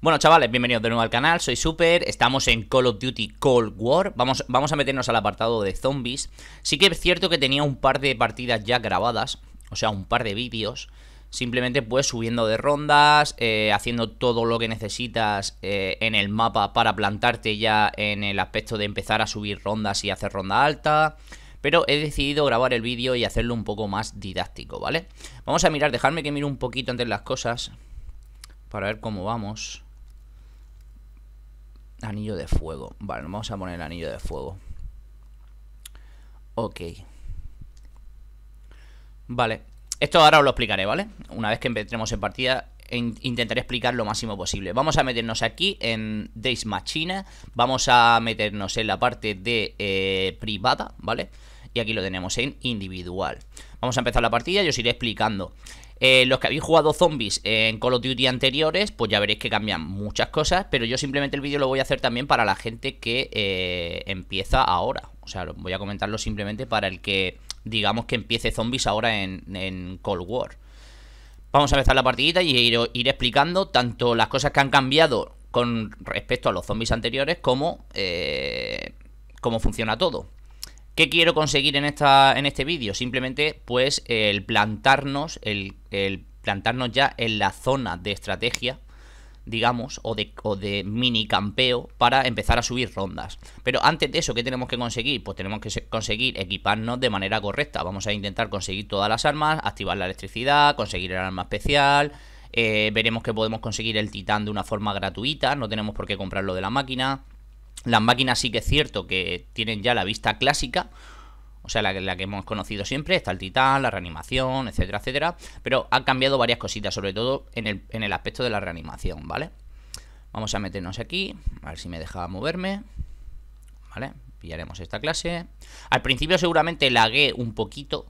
Bueno chavales, bienvenidos de nuevo al canal, soy Super, estamos en Call of Duty Cold War, vamos, vamos a meternos al apartado de zombies. Sí que es cierto que tenía un par de partidas ya grabadas, o sea, un par de vídeos, simplemente pues subiendo de rondas, eh, haciendo todo lo que necesitas eh, en el mapa para plantarte ya en el aspecto de empezar a subir rondas y hacer ronda alta pero he decidido grabar el vídeo y hacerlo un poco más didáctico, ¿vale? Vamos a mirar, dejadme que mire un poquito antes las cosas para ver cómo vamos. Anillo de fuego. Vale, vamos a poner el anillo de fuego. Ok. Vale. Esto ahora os lo explicaré, ¿vale? Una vez que entremos en partida, intentaré explicar lo máximo posible. Vamos a meternos aquí en Days Machine. Vamos a meternos en la parte de eh, privada, ¿vale? vale aquí lo tenemos en individual. Vamos a empezar la partida y os iré explicando. Eh, los que habéis jugado zombies en Call of Duty anteriores, pues ya veréis que cambian muchas cosas, pero yo simplemente el vídeo lo voy a hacer también para la gente que eh, empieza ahora. O sea, voy a comentarlo simplemente para el que, digamos, que empiece zombies ahora en, Cold War. Vamos a empezar la partidita y ir, explicando tanto las cosas que han cambiado con respecto a los zombies anteriores como eh, cómo funciona todo. ¿Qué quiero conseguir en, esta, en este vídeo? Simplemente, pues, el plantarnos, el, plantarnos ya en la zona de estrategia digamos, o de, mini campeo para empezar a subir rondas. Pero antes de eso, ¿qué tenemos que conseguir? Pues tenemos que conseguir equiparnos de manera correcta. Vamos a intentar conseguir todas las armas, activar la electricidad, conseguir el arma especial. Eh, veremos que podemos conseguir el titán de una forma gratuita, no tenemos por qué comprarlo de la máquina. Las máquinas sí que es cierto que tienen ya la vista clásica, o sea, la, que hemos conocido siempre, está el titán, la reanimación, etcétera, etcétera, pero ha cambiado varias cositas, sobre todo en el, aspecto de la reanimación, ¿vale? Vamos a meternos aquí, a ver si me deja moverme, ¿vale? Pillaremos esta clase. Al principio seguramente lagué un poquito,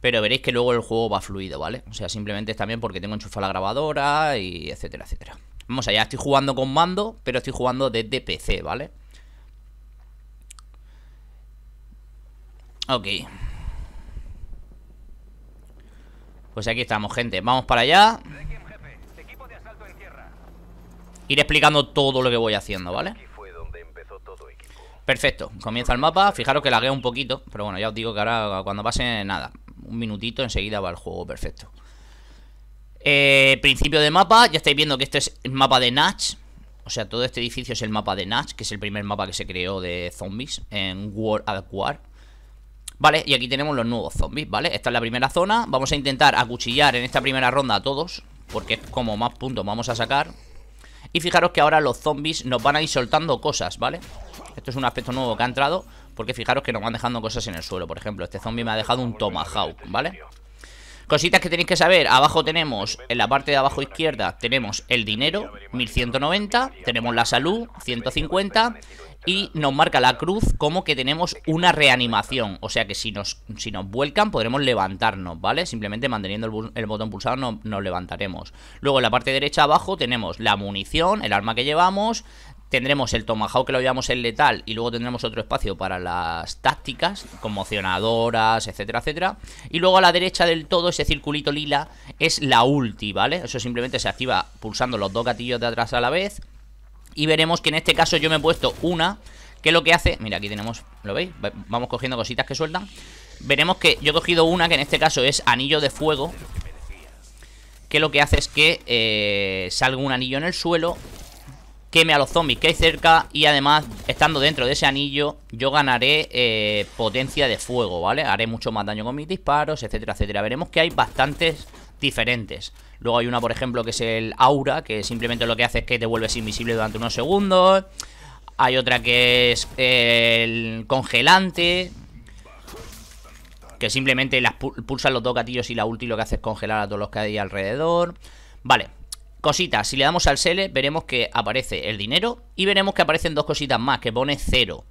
pero veréis que luego el juego va fluido, ¿vale? O sea, simplemente es también porque tengo enchufada la grabadora y etcétera, etcétera. Vamos allá, estoy jugando con mando, pero estoy jugando desde PC, ¿vale? Ok. Pues aquí estamos, gente. Vamos para allá. Ir explicando todo lo que voy haciendo, ¿vale? Perfecto. Comienza el mapa. Fijaros que lagueo un poquito. Pero bueno, ya os digo que ahora cuando pase nada. Un minutito enseguida va el juego. Perfecto. Eh, principio de mapa, ya estáis viendo que este es el mapa de Natch. O sea, todo este edificio es el mapa de Natch, que es el primer mapa que se creó de zombies en World at War. Vale, y aquí tenemos los nuevos zombies, ¿vale? Esta es la primera zona. Vamos a intentar acuchillar en esta primera ronda a todos, porque es como más puntos vamos a sacar. Y fijaros que ahora los zombies nos van a ir soltando cosas, ¿vale? Esto es un aspecto nuevo que ha entrado, porque fijaros que nos van dejando cosas en el suelo. Por ejemplo, este zombie me ha dejado un tomahawk, ¿vale? Cositas que tenéis que saber, abajo tenemos, en la parte de abajo izquierda, tenemos el dinero, 1190, tenemos la salud, 150, y nos marca la cruz como que tenemos una reanimación, o sea que si nos, si nos vuelcan podremos levantarnos, ¿vale? Simplemente manteniendo el, botón pulsado nos levantaremos. Luego en la parte derecha abajo tenemos la munición, el arma que llevamos, Tendremos el Tomahawk que lo llamamos el letal y luego tendremos otro espacio para las tácticas, conmocionadoras, etcétera, etcétera. Y luego a la derecha del todo, ese circulito lila, es la ulti, ¿vale? Eso simplemente se activa pulsando los dos gatillos de atrás a la vez. Y veremos que en este caso yo me he puesto una, que lo que hace... Mira, aquí tenemos, ¿lo veis? Vamos cogiendo cositas que sueltan. Veremos que yo he cogido una, que en este caso es anillo de fuego, que lo que hace es que eh, salga un anillo en el suelo queme a los zombies que hay cerca y además estando dentro de ese anillo yo ganaré eh, potencia de fuego, ¿vale? Haré mucho más daño con mis disparos, etcétera, etcétera. Veremos que hay bastantes diferentes. Luego hay una, por ejemplo, que es el aura, que simplemente lo que hace es que te vuelves invisible durante unos segundos. Hay otra que es el congelante, que simplemente las pulsas los dos gatillos y la ulti lo que hace es congelar a todos los que hay alrededor. Vale, Cositas, si le damos al Sele, veremos que aparece el dinero y veremos que aparecen dos cositas más, que pone cero.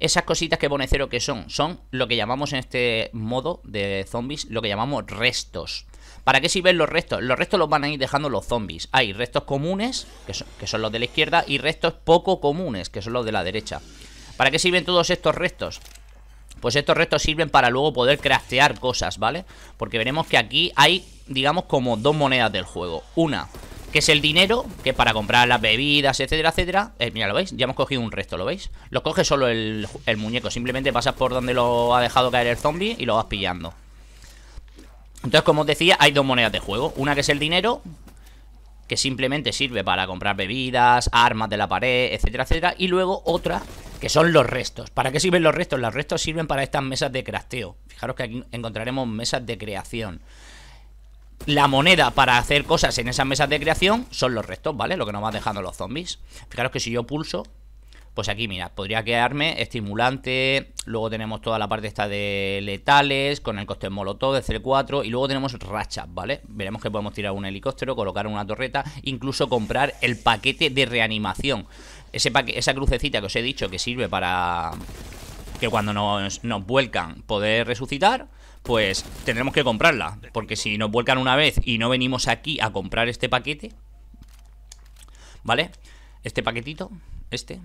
Esas cositas que pone cero que son, son lo que llamamos en este modo de zombies, lo que llamamos restos. ¿Para qué sirven los restos? Los restos los van a ir dejando los zombies. Hay restos comunes, que son, que son los de la izquierda, y restos poco comunes, que son los de la derecha. ¿Para qué sirven todos estos restos? Pues estos restos sirven para luego poder craftear cosas, ¿vale? Porque veremos que aquí hay, digamos, como dos monedas del juego. Una que es el dinero que para comprar las bebidas, etcétera, etcétera. Eh, mira, ¿lo veis? Ya hemos cogido un resto, ¿lo veis? Lo coge solo el, el, muñeco, simplemente pasas por donde lo ha dejado caer el zombie y lo vas pillando. Entonces, como os decía, hay dos monedas de juego. Una que es el dinero, que simplemente sirve para comprar bebidas, armas de la pared, etcétera, etcétera. Y luego otra, que son los restos. ¿Para qué sirven los restos? Los restos sirven para estas mesas de crafteo. Fijaros que aquí encontraremos mesas de creación la moneda para hacer cosas en esas mesas de creación son los restos, ¿vale? Lo que nos van dejando los zombies. Fijaros que si yo pulso, pues aquí, mira, podría quedarme estimulante, luego tenemos toda la parte esta de letales, con el coste molotov de C4, y luego tenemos rachas, ¿vale? Veremos que podemos tirar un helicóptero, colocar una torreta, incluso comprar el paquete de reanimación. Ese esa crucecita que os he dicho que sirve para que cuando nos, nos vuelcan poder resucitar pues tendremos que comprarla. Porque si nos vuelcan una vez y no venimos aquí a comprar este paquete, ¿vale? Este paquetito, este,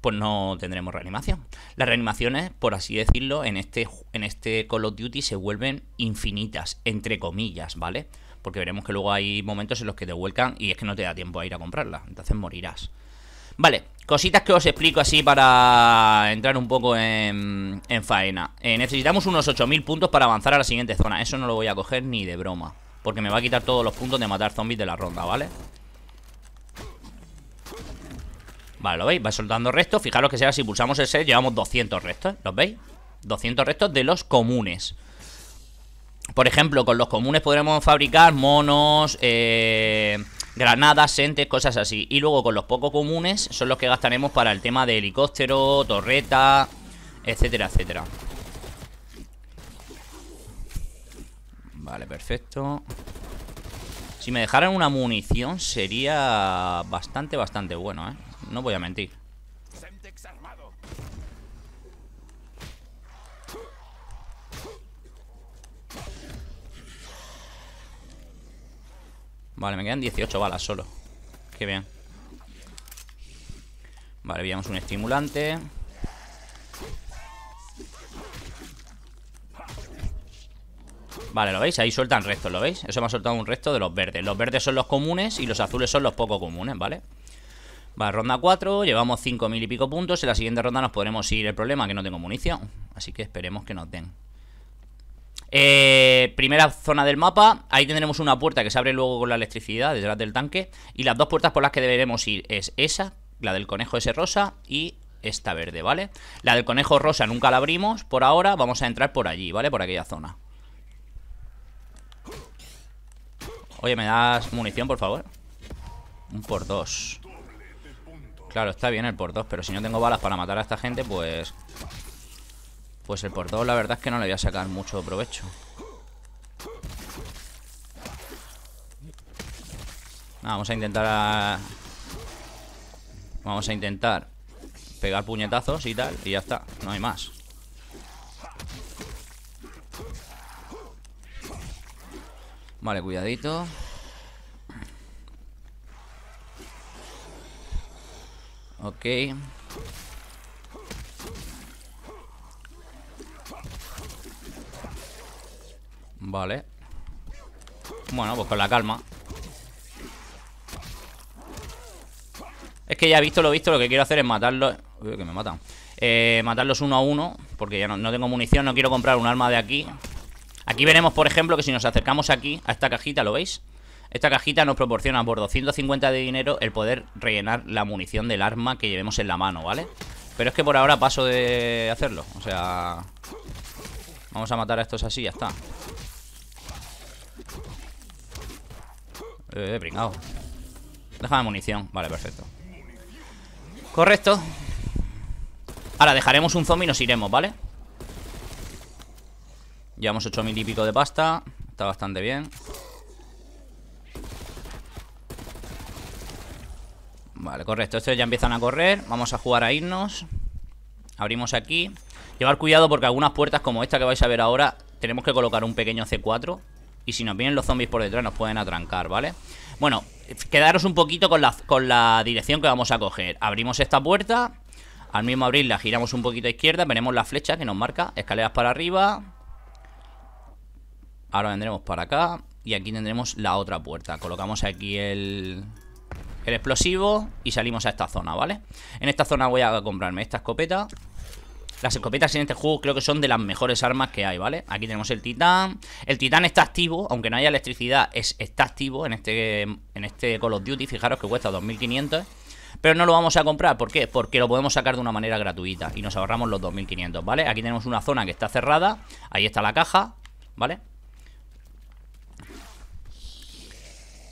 pues no tendremos reanimación. Las reanimaciones, por así decirlo, en este, en este Call of Duty se vuelven infinitas, entre comillas, ¿vale? Porque veremos que luego hay momentos en los que te vuelcan y es que no te da tiempo a ir a comprarla. Entonces morirás. Vale, cositas que os explico así para entrar un poco en, en faena eh, Necesitamos unos 8000 puntos para avanzar a la siguiente zona Eso no lo voy a coger ni de broma Porque me va a quitar todos los puntos de matar zombies de la ronda, ¿vale? Vale, ¿lo veis? Va soltando restos Fijaros que sea, si pulsamos el set llevamos 200 restos ¿Los veis? 200 restos de los comunes Por ejemplo, con los comunes podremos fabricar monos Eh granadas, entes, cosas así. Y luego con los poco comunes son los que gastaremos para el tema de helicóptero, torreta, etcétera, etcétera. Vale, perfecto. Si me dejaran una munición sería bastante, bastante bueno, ¿eh? No voy a mentir. Vale, me quedan 18 balas solo Qué bien Vale, viamos un estimulante Vale, ¿lo veis? Ahí sueltan restos, ¿lo veis? Eso me ha soltado un resto de los verdes Los verdes son los comunes y los azules son los poco comunes, ¿vale? Vale, ronda 4, llevamos 5.000 y pico puntos En la siguiente ronda nos podremos ir El problema es que no tengo munición Así que esperemos que nos den eh, primera zona del mapa, ahí tendremos una puerta que se abre luego con la electricidad detrás del tanque y las dos puertas por las que deberemos ir es esa, la del conejo ese rosa y esta verde, ¿vale? La del conejo rosa nunca la abrimos por ahora, vamos a entrar por allí, ¿vale? Por aquella zona Oye, ¿me das munición, por favor? Un por dos Claro, está bien el por dos, pero si no tengo balas para matar a esta gente, pues pues el todos la verdad es que no le voy a sacar mucho provecho Vamos a intentar a... Vamos a intentar Pegar puñetazos y tal Y ya está, no hay más Vale, cuidadito Ok Vale Bueno, pues con la calma Es que ya visto lo visto, lo que quiero hacer es matarlos que me matan eh, Matarlos uno a uno Porque ya no, no tengo munición, no quiero comprar un arma de aquí Aquí veremos, por ejemplo, que si nos acercamos aquí A esta cajita, ¿lo veis? Esta cajita nos proporciona por 250 de dinero el poder rellenar la munición del arma que llevemos en la mano, ¿vale? Pero es que por ahora paso de hacerlo, o sea... Vamos a matar a estos así, ya está eh, he Déjame munición, vale, perfecto Correcto Ahora dejaremos un zombie y nos iremos, ¿vale? Llevamos 8000 y pico de pasta Está bastante bien Vale, correcto, estos ya empiezan a correr Vamos a jugar a irnos Abrimos aquí Llevar cuidado porque algunas puertas como esta que vais a ver ahora Tenemos que colocar un pequeño C4 y si nos vienen los zombies por detrás nos pueden atrancar, ¿vale? Bueno, quedaros un poquito con la, con la dirección que vamos a coger Abrimos esta puerta Al mismo abrirla giramos un poquito a izquierda Veremos la flecha que nos marca Escaleras para arriba Ahora vendremos para acá Y aquí tendremos la otra puerta Colocamos aquí el, el explosivo Y salimos a esta zona, ¿vale? En esta zona voy a comprarme esta escopeta las escopetas en este juego creo que son de las mejores armas que hay, ¿vale? Aquí tenemos el titán. El titán está activo, aunque no haya electricidad, es, está activo en este, en este Call of Duty. Fijaros que cuesta 2500. Pero no lo vamos a comprar, ¿por qué? Porque lo podemos sacar de una manera gratuita y nos ahorramos los 2500, ¿vale? Aquí tenemos una zona que está cerrada, ahí está la caja, ¿vale?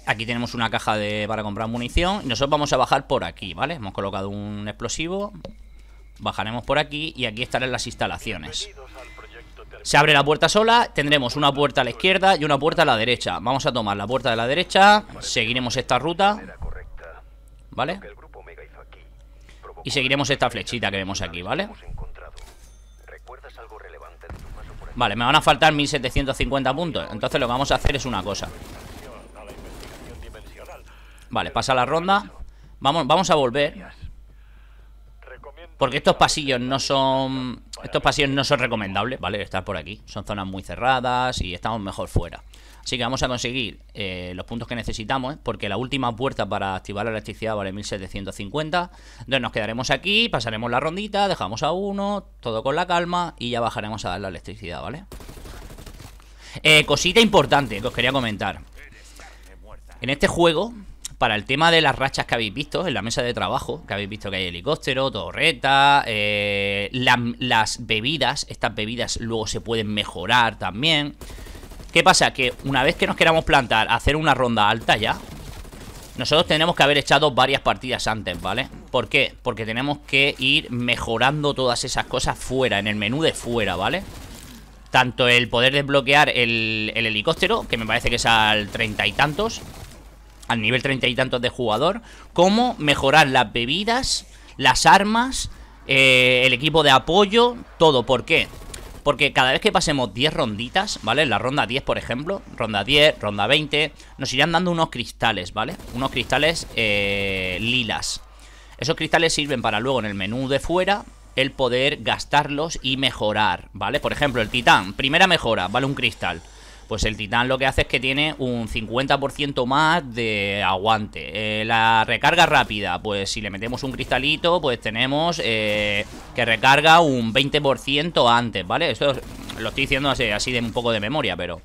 Aquí tenemos una caja de, para comprar munición y nosotros vamos a bajar por aquí, ¿vale? Hemos colocado un explosivo Bajaremos por aquí y aquí estarán las instalaciones. Se abre la puerta sola, tendremos una puerta a la izquierda y una puerta a la derecha. Vamos a tomar la puerta de la derecha, seguiremos esta ruta, ¿vale? Y seguiremos esta flechita que vemos aquí, ¿vale? Vale, me van a faltar 1750 puntos Entonces lo que vamos a hacer es una cosa Vale, pasa la ronda Vamos, vamos a volver porque estos pasillos no son. Estos pasillos no son recomendables, ¿vale? Estar por aquí. Son zonas muy cerradas y estamos mejor fuera. Así que vamos a conseguir eh, los puntos que necesitamos, ¿eh? porque la última puerta para activar la electricidad vale 1750. Entonces nos quedaremos aquí, pasaremos la rondita, dejamos a uno, todo con la calma y ya bajaremos a dar la electricidad, ¿vale? Eh, cosita importante que os quería comentar. En este juego para el tema de las rachas que habéis visto en la mesa de trabajo, que habéis visto que hay helicóptero, torreta, eh, las bebidas, estas bebidas luego se pueden mejorar también. ¿Qué pasa? Que una vez que nos queramos plantar, hacer una ronda alta ya, nosotros tenemos que haber echado varias partidas antes, ¿vale? ¿Por qué? Porque tenemos que ir mejorando todas esas cosas fuera, en el menú de fuera, ¿vale? Tanto el poder desbloquear el helicóptero, que me parece que es al treinta y tantos al nivel treinta y tantos de jugador, Cómo mejorar las bebidas, las armas, eh, el equipo de apoyo, todo. ¿Por qué? Porque cada vez que pasemos 10 ronditas, ¿vale? la ronda 10, por ejemplo, ronda 10, ronda 20, nos irán dando unos cristales, ¿vale? Unos cristales eh, lilas. Esos cristales sirven para luego en el menú de fuera el poder gastarlos y mejorar, ¿vale? Por ejemplo, el titán, primera mejora, ¿vale? Un cristal. Pues el titán lo que hace es que tiene un 50% más de aguante. Eh, la recarga rápida, pues si le metemos un cristalito, pues tenemos eh, que recarga un 20% antes, ¿vale? Esto lo estoy diciendo así, así de un poco de memoria, pero...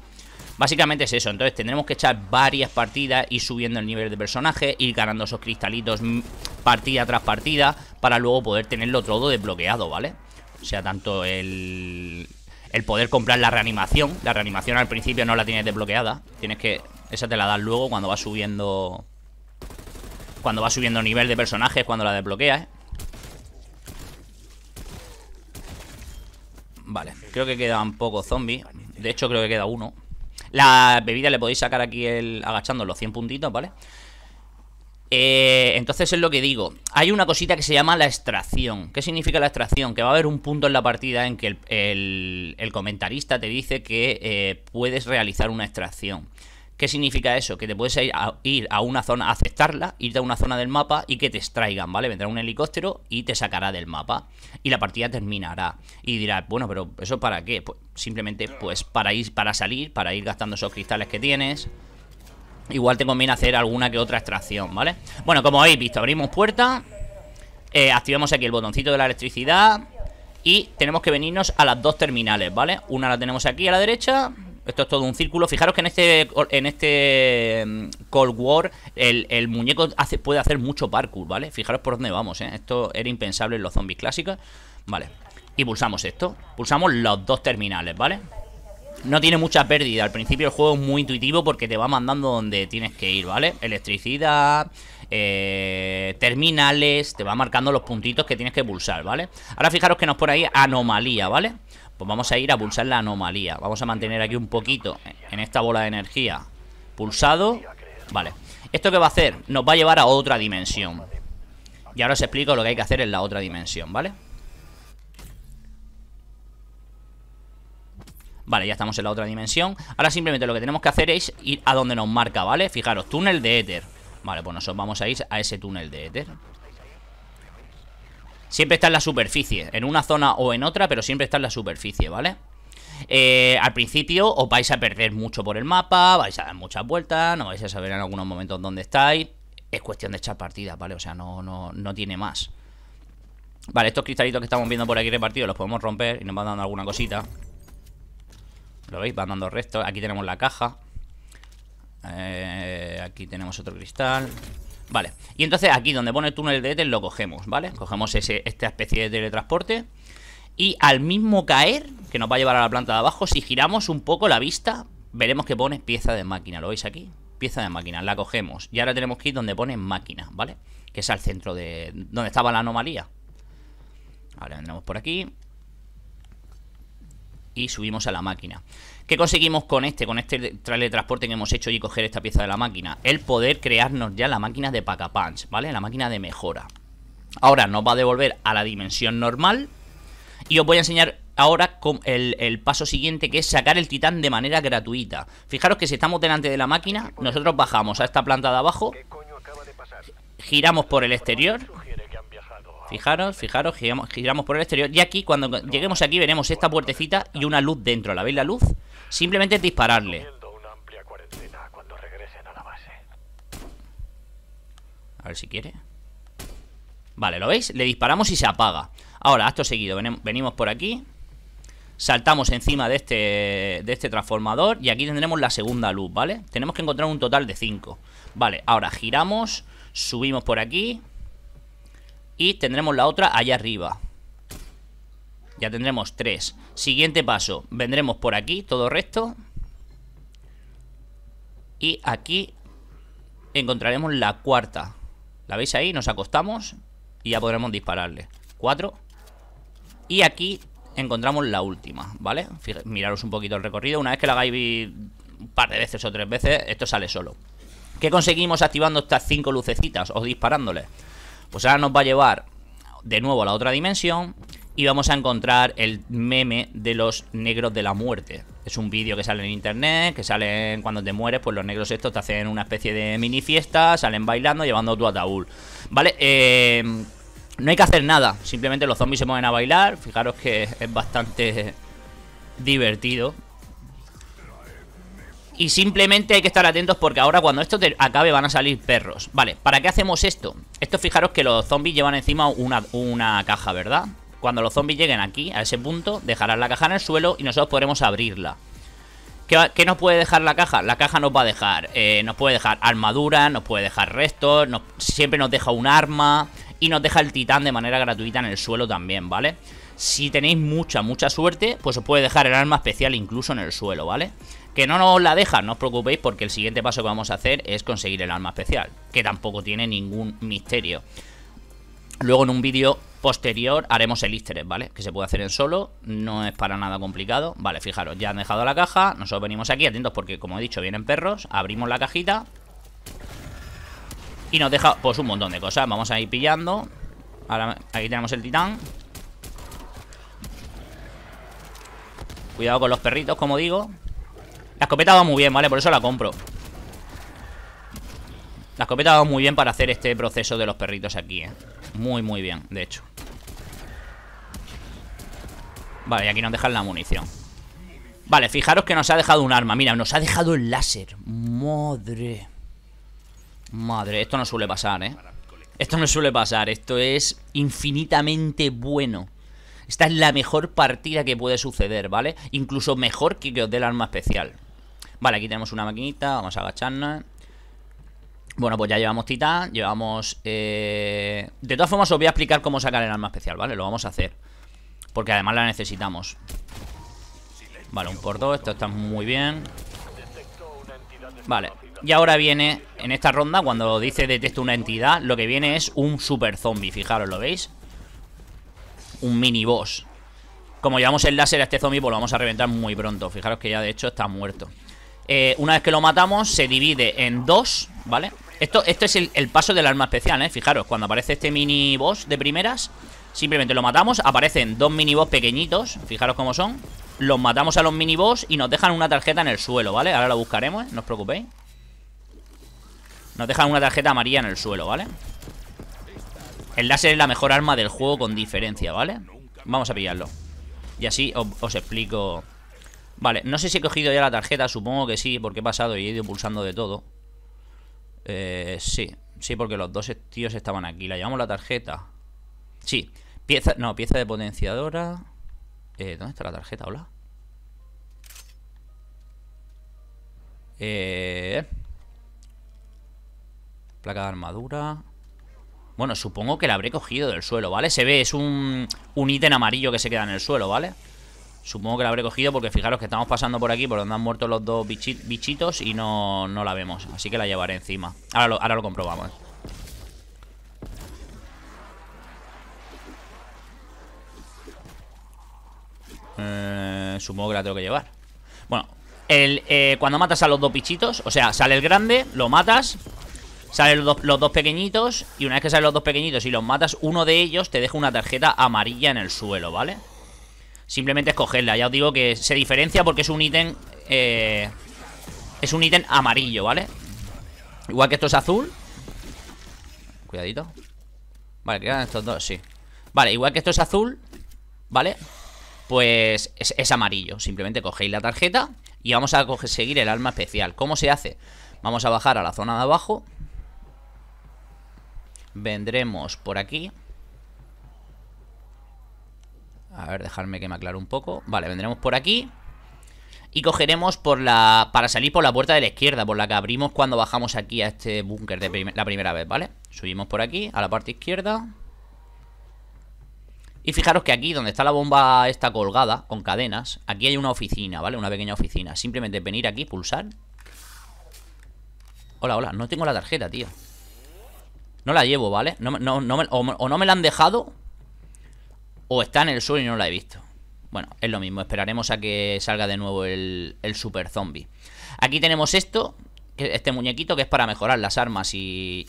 Básicamente es eso, entonces tendremos que echar varias partidas, Y subiendo el nivel de personaje, ir ganando esos cristalitos mm, partida tras partida para luego poder tenerlo todo desbloqueado, ¿vale? O sea, tanto el, el poder comprar la reanimación. La reanimación al principio no la tienes desbloqueada. Tienes que... Esa te la das luego cuando va subiendo... Cuando vas subiendo nivel de personajes, cuando la desbloqueas. Vale, creo que quedan pocos zombies. De hecho, creo que queda uno. La bebida le podéis sacar aquí el agachando los 100 puntitos, ¿vale? vale eh, entonces es lo que digo. Hay una cosita que se llama la extracción. ¿Qué significa la extracción? Que va a haber un punto en la partida en que el, comentarista te dice que eh, puedes realizar una extracción. ¿Qué significa eso? Que te puedes ir a, una zona, aceptarla, irte a una zona del mapa y que te extraigan, ¿vale? Vendrá un helicóptero y te sacará del mapa. Y la partida terminará. Y dirás, bueno, pero ¿eso para qué? Pues simplemente pues para ir, para salir, para ir gastando esos cristales que tienes Igual te conviene hacer alguna que otra extracción, ¿vale? Bueno, como habéis visto, abrimos puerta eh, Activamos aquí el botoncito de la electricidad Y tenemos que venirnos a las dos terminales, ¿vale? Una la tenemos aquí a la derecha esto es todo un círculo. Fijaros que en este en este mm, Cold War el, el muñeco hace, puede hacer mucho parkour, ¿vale? Fijaros por dónde vamos, ¿eh? Esto era impensable en los zombies clásicos. Vale. Y pulsamos esto. Pulsamos los dos terminales, ¿vale? vale no tiene mucha pérdida. Al principio el juego es muy intuitivo porque te va mandando donde tienes que ir, ¿vale? Electricidad, eh, terminales, te va marcando los puntitos que tienes que pulsar, ¿vale? Ahora fijaros que nos pone ahí anomalía, ¿vale? Pues vamos a ir a pulsar la anomalía. Vamos a mantener aquí un poquito en esta bola de energía pulsado. Vale. ¿Esto qué va a hacer? Nos va a llevar a otra dimensión. Y ahora os explico lo que hay que hacer en la otra dimensión, ¿vale? vale Vale, ya estamos en la otra dimensión Ahora simplemente lo que tenemos que hacer es ir a donde nos marca, ¿vale? Fijaros, túnel de éter Vale, pues nosotros vamos a ir a ese túnel de éter Siempre está en la superficie En una zona o en otra, pero siempre está en la superficie, ¿vale? Eh, al principio os vais a perder mucho por el mapa Vais a dar muchas vueltas No vais a saber en algunos momentos dónde estáis Es cuestión de echar partidas, ¿vale? O sea, no, no, no tiene más Vale, estos cristalitos que estamos viendo por aquí repartidos Los podemos romper y nos van dando alguna cosita ¿Lo veis? Van dando recto. Aquí tenemos la caja. Eh, aquí tenemos otro cristal. Vale. Y entonces aquí donde pone túnel de éter lo cogemos, ¿vale? Cogemos esta especie de teletransporte. Y al mismo caer, que nos va a llevar a la planta de abajo, si giramos un poco la vista, veremos que pone pieza de máquina. ¿Lo veis aquí? Pieza de máquina. La cogemos. Y ahora tenemos que ir donde pone máquina, ¿vale? Que es al centro de... donde estaba la anomalía. Ahora vendremos por aquí y subimos a la máquina. ¿Qué conseguimos con este, con este trailer de transporte que hemos hecho y coger esta pieza de la máquina? El poder crearnos ya la máquina de punch ¿vale? La máquina de mejora. Ahora nos va a devolver a la dimensión normal y os voy a enseñar ahora el, el, paso siguiente que es sacar el titán de manera gratuita. Fijaros que si estamos delante de la máquina, nosotros bajamos a esta planta de abajo, giramos por el exterior Fijaros, fijaros, giramos, por el exterior Y aquí, cuando lleguemos aquí, veremos esta puertecita y una luz dentro ¿La veis la luz? Simplemente es dispararle A ver si quiere Vale, ¿lo veis? Le disparamos y se apaga Ahora, acto seguido, venimos por aquí Saltamos encima de este, de este transformador Y aquí tendremos la segunda luz, ¿vale? Tenemos que encontrar un total de 5 Vale, ahora giramos Subimos por aquí y tendremos la otra allá arriba Ya tendremos tres Siguiente paso, vendremos por aquí, todo resto. Y aquí encontraremos la cuarta ¿La veis ahí? Nos acostamos y ya podremos dispararle Cuatro Y aquí encontramos la última, ¿vale? miraros un poquito el recorrido Una vez que la hagáis un par de veces o tres veces Esto sale solo ¿Qué conseguimos activando estas cinco lucecitas o disparándole... Pues ahora nos va a llevar de nuevo a la otra dimensión y vamos a encontrar el meme de los negros de la muerte. Es un vídeo que sale en internet, que sale cuando te mueres, pues los negros estos te hacen una especie de mini fiesta, salen bailando, llevando tu ataúd. Vale, eh, no hay que hacer nada, simplemente los zombies se mueven a bailar, fijaros que es bastante divertido. Y simplemente hay que estar atentos porque ahora cuando esto acabe van a salir perros. Vale, ¿para qué hacemos esto? Esto fijaros que los zombies llevan encima una, una caja, ¿verdad? Cuando los zombies lleguen aquí, a ese punto, dejarán la caja en el suelo y nosotros podremos abrirla. ¿Qué, nos puede dejar la caja? La caja nos va a dejar, eh, nos puede dejar armadura, nos puede dejar restos, siempre nos deja un arma y nos deja el titán de manera gratuita en el suelo también, ¿vale? Si tenéis mucha, mucha suerte, pues os puede dejar el arma especial incluso en el suelo, ¿vale? vale que no nos la dejan, no os preocupéis porque el siguiente paso que vamos a hacer es conseguir el arma especial, que tampoco tiene ningún misterio. Luego en un vídeo posterior haremos el easter ¿vale? Que se puede hacer en solo, no es para nada complicado. Vale, fijaros, ya han dejado la caja, nosotros venimos aquí, atentos porque como he dicho vienen perros, abrimos la cajita y nos deja pues un montón de cosas, vamos a ir pillando. aquí tenemos el titán. Cuidado con los perritos, como digo. La escopeta va muy bien, ¿vale? Por eso la compro La escopeta va muy bien para hacer este proceso de los perritos aquí, ¿eh? Muy, muy bien, de hecho Vale, y aquí nos dejan la munición Vale, fijaros que nos ha dejado un arma Mira, nos ha dejado el láser Madre Madre, esto no suele pasar, ¿eh? Esto no suele pasar, esto es infinitamente bueno Esta es la mejor partida que puede suceder, ¿vale? Incluso mejor que que os dé el arma especial Vale, aquí tenemos una maquinita, vamos a agacharnos. Bueno, pues ya llevamos titán, llevamos... Eh, de todas formas os voy a explicar cómo sacar el arma especial, ¿vale? Lo vamos a hacer. Porque además la necesitamos. Vale, un por dos, esto está muy bien. Vale, y ahora viene, en esta ronda, cuando dice detecto una entidad, lo que viene es un super zombie, fijaros, ¿lo veis? Un mini boss. Como llevamos el láser a este zombie, pues lo vamos a reventar muy pronto. Fijaros que ya de hecho está muerto. Eh, una vez que lo matamos, se divide en dos, ¿vale? Esto, es el, paso del arma especial, ¿eh? Fijaros, cuando aparece este mini boss de primeras, simplemente lo matamos, aparecen dos mini boss pequeñitos, fijaros cómo son. Los matamos a los mini boss y nos dejan una tarjeta en el suelo, ¿vale? Ahora la buscaremos, ¿eh? no os preocupéis. Nos dejan una tarjeta amarilla en el suelo, ¿vale? El láser es la mejor arma del juego con diferencia, ¿vale? Vamos a pillarlo. Y así os explico Vale, no sé si he cogido ya la tarjeta, supongo que sí, porque he pasado y he ido pulsando de todo. Eh, sí, sí, porque los dos tíos estaban aquí. La llamamos la tarjeta. Sí, pieza, no, pieza de potenciadora. Eh, ¿Dónde está la tarjeta? Hola. Eh, placa de armadura. Bueno, supongo que la habré cogido del suelo, ¿vale? Se ve, es un, un ítem amarillo que se queda en el suelo, ¿vale? vale Supongo que la habré cogido porque fijaros que estamos pasando por aquí Por donde han muerto los dos bichitos Y no, la vemos, así que la llevaré encima Ahora lo, ahora lo comprobamos eh, Supongo que la tengo que llevar Bueno, el, eh, cuando matas a los dos bichitos O sea, sale el grande, lo matas Salen los, los, dos pequeñitos Y una vez que salen los dos pequeñitos y los matas Uno de ellos te deja una tarjeta amarilla en el suelo, ¿vale? vale Simplemente escogerla, ya os digo que se diferencia porque es un ítem eh, Es un ítem amarillo, ¿vale? Igual que esto es azul Cuidadito Vale, quedan estos dos, sí Vale, igual que esto es azul ¿Vale? Pues es, es amarillo Simplemente cogéis la tarjeta Y vamos a seguir el arma especial ¿Cómo se hace? Vamos a bajar a la zona de abajo Vendremos por aquí a ver, dejarme que me aclare un poco. Vale, vendremos por aquí. Y cogeremos por la... Para salir por la puerta de la izquierda, por la que abrimos cuando bajamos aquí a este búnker la primera vez, ¿vale? Subimos por aquí, a la parte izquierda. Y fijaros que aquí, donde está la bomba está colgada, con cadenas, aquí hay una oficina, ¿vale? Una pequeña oficina. Simplemente venir aquí, pulsar. Hola, hola, no tengo la tarjeta, tío. No la llevo, ¿vale? No, o no me la han dejado o está en el suelo y no la he visto. Bueno, es lo mismo, esperaremos a que salga de nuevo el, super zombie. Aquí tenemos esto, este muñequito que es para mejorar las armas y,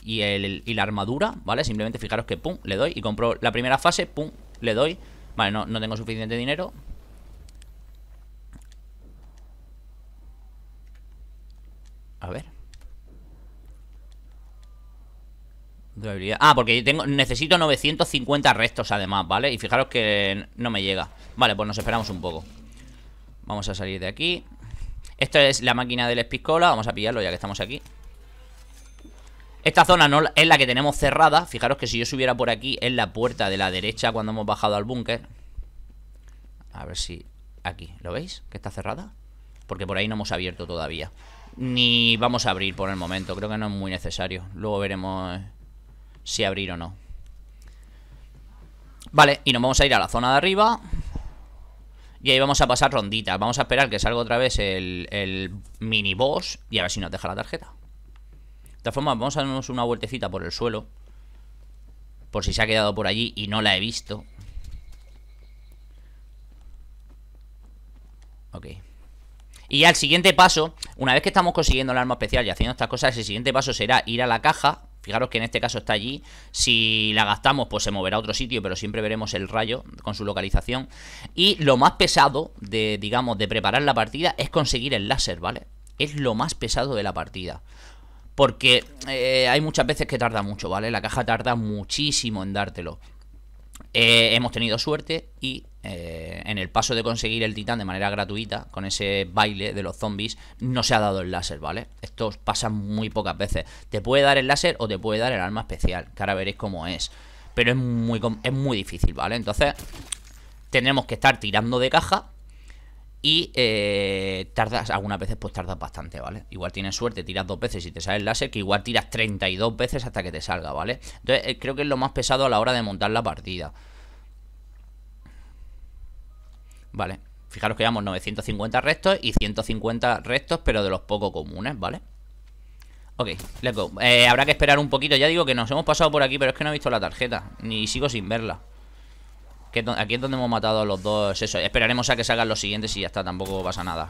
la armadura, ¿vale? Simplemente fijaros que pum, le doy y compro la primera fase, pum, le doy. Vale, no tengo suficiente dinero. A ver. Ah, porque tengo, necesito 950 restos además, ¿vale? Y fijaros que no me llega. Vale, pues nos esperamos un poco. Vamos a salir de aquí. Esto es la máquina del espicola. Vamos a pillarlo ya que estamos aquí. Esta zona no es la que tenemos cerrada. Fijaros que si yo subiera por aquí es la puerta de la derecha cuando hemos bajado al búnker. A ver si... Aquí, ¿lo veis? Que está cerrada. Porque por ahí no hemos abierto todavía. Ni vamos a abrir por el momento. Creo que no es muy necesario. Luego veremos si abrir o no. Vale, y nos vamos a ir a la zona de arriba. Y ahí vamos a pasar ronditas. Vamos a esperar que salga otra vez el, el mini y a ver si nos deja la tarjeta. De todas formas, vamos a darnos una vueltecita por el suelo. Por si se ha quedado por allí y no la he visto. Ok. Y ya el siguiente paso, una vez que estamos consiguiendo el arma especial y haciendo estas cosas, el siguiente paso será ir a la caja Fijaros que en este caso está allí. Si la gastamos, pues se moverá a otro sitio, pero siempre veremos el rayo con su localización. Y lo más pesado de, digamos, de preparar la partida es conseguir el láser, ¿vale? Es lo más pesado de la partida. Porque eh, hay muchas veces que tarda mucho, ¿vale? La caja tarda muchísimo en dártelo. Eh, hemos tenido suerte y eh, en el paso de conseguir el titán de manera gratuita, con ese baile de los zombies, no se ha dado el láser, ¿vale? Esto pasa muy pocas veces. Te puede dar el láser o te puede dar el arma especial, que ahora veréis cómo es. Pero es muy, es muy difícil, ¿vale? Entonces, tenemos que estar tirando de caja y eh, tardas, algunas veces pues tardas bastante, ¿vale? Igual tienes suerte, tiras dos veces y te sale el láser, que igual tiras 32 veces hasta que te salga, ¿vale? Entonces eh, creo que es lo más pesado a la hora de montar la partida. Vale, fijaros que llevamos 950 restos y 150 restos, pero de los poco comunes, ¿vale? Ok, let's go. Eh, habrá que esperar un poquito, ya digo que nos hemos pasado por aquí, pero es que no he visto la tarjeta, ni sigo sin verla aquí es donde hemos matado a los dos eso. Esperaremos a que salgan los siguientes y ya está, tampoco pasa nada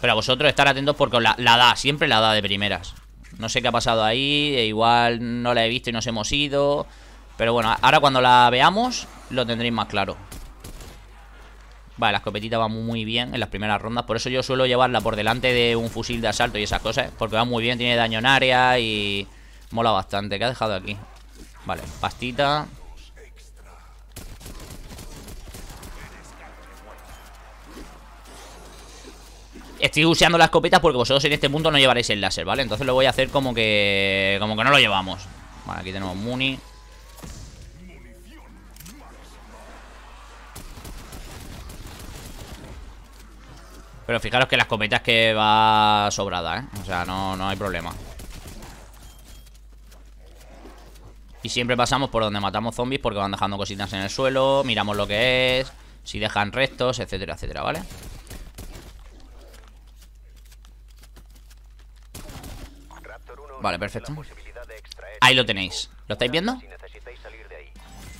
Pero a vosotros estar atentos porque la, la da, siempre la da de primeras No sé qué ha pasado ahí, e igual no la he visto y nos hemos ido Pero bueno, ahora cuando la veamos lo tendréis más claro Vale, la escopetita va muy bien en las primeras rondas Por eso yo suelo llevarla por delante de un fusil de asalto y esas cosas Porque va muy bien, tiene daño en área y... Mola bastante, ¿qué ha dejado aquí? Vale, pastita Estoy usando las escopetas porque vosotros en este punto no llevaréis el láser, ¿vale? Entonces lo voy a hacer como que... Como que no lo llevamos Vale, aquí tenemos Muni Pero fijaros que las escopeta que va sobrada, ¿eh? O sea, no, no hay problema Y siempre pasamos por donde matamos zombies porque van dejando cositas en el suelo Miramos lo que es Si dejan restos, etcétera, etcétera, ¿vale? vale Vale, perfecto Ahí lo tenéis ¿Lo estáis viendo?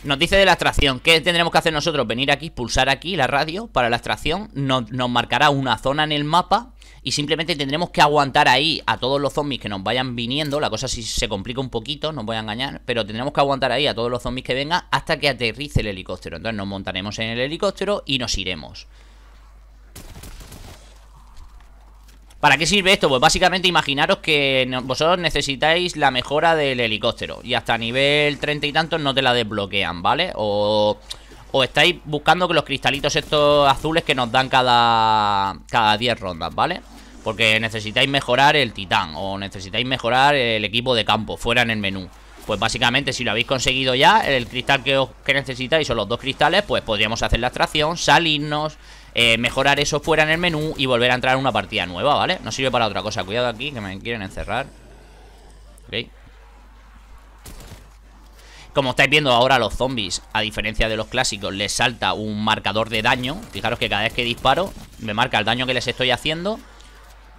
Nos dice de la extracción ¿Qué tendremos que hacer nosotros? Venir aquí, pulsar aquí la radio para la extracción Nos, marcará una zona en el mapa y simplemente tendremos que aguantar ahí a todos los zombies que nos vayan viniendo. La cosa sí se complica un poquito, no voy a engañar. Pero tendremos que aguantar ahí a todos los zombies que vengan hasta que aterrice el helicóptero. Entonces nos montaremos en el helicóptero y nos iremos. ¿Para qué sirve esto? Pues básicamente imaginaros que vosotros necesitáis la mejora del helicóptero y hasta nivel 30 y tantos no te la desbloquean, ¿vale? O, estáis buscando que los cristalitos estos azules que nos dan cada, cada 10 rondas, ¿vale? Porque necesitáis mejorar el titán o necesitáis mejorar el equipo de campo fuera en el menú. Pues básicamente si lo habéis conseguido ya, el cristal que, os, que necesitáis son los dos cristales, pues podríamos hacer la extracción, salirnos eh, mejorar eso fuera en el menú y volver a entrar en una partida nueva, ¿vale? No sirve para otra cosa. Cuidado aquí, que me quieren encerrar. Ok. Como estáis viendo ahora los zombies, a diferencia de los clásicos, les salta un marcador de daño. Fijaros que cada vez que disparo, me marca el daño que les estoy haciendo.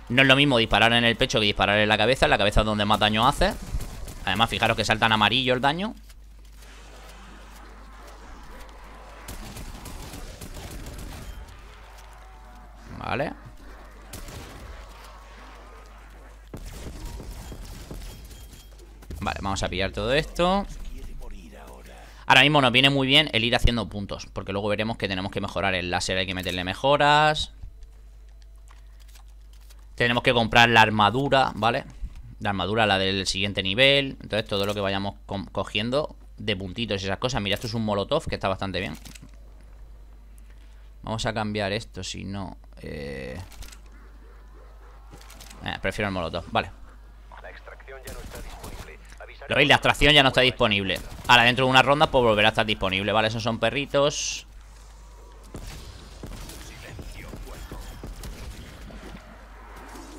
No es lo mismo disparar en el pecho que disparar en la cabeza. En la cabeza es donde más daño hace. Además, fijaros que saltan amarillo el daño. Vale Vale, vamos a pillar todo esto Ahora mismo nos viene muy bien el ir haciendo puntos Porque luego veremos que tenemos que mejorar el láser Hay que meterle mejoras Tenemos que comprar la armadura, ¿vale? La armadura, la del siguiente nivel Entonces todo lo que vayamos cogiendo de puntitos y esas cosas Mira, esto es un molotov que está bastante bien Vamos a cambiar esto, si no... Eh... Eh, prefiero el molotov, vale. Lo veis, la extracción ya no está disponible. Ahora dentro de una ronda pues volverá a estar disponible, ¿vale? Esos son perritos.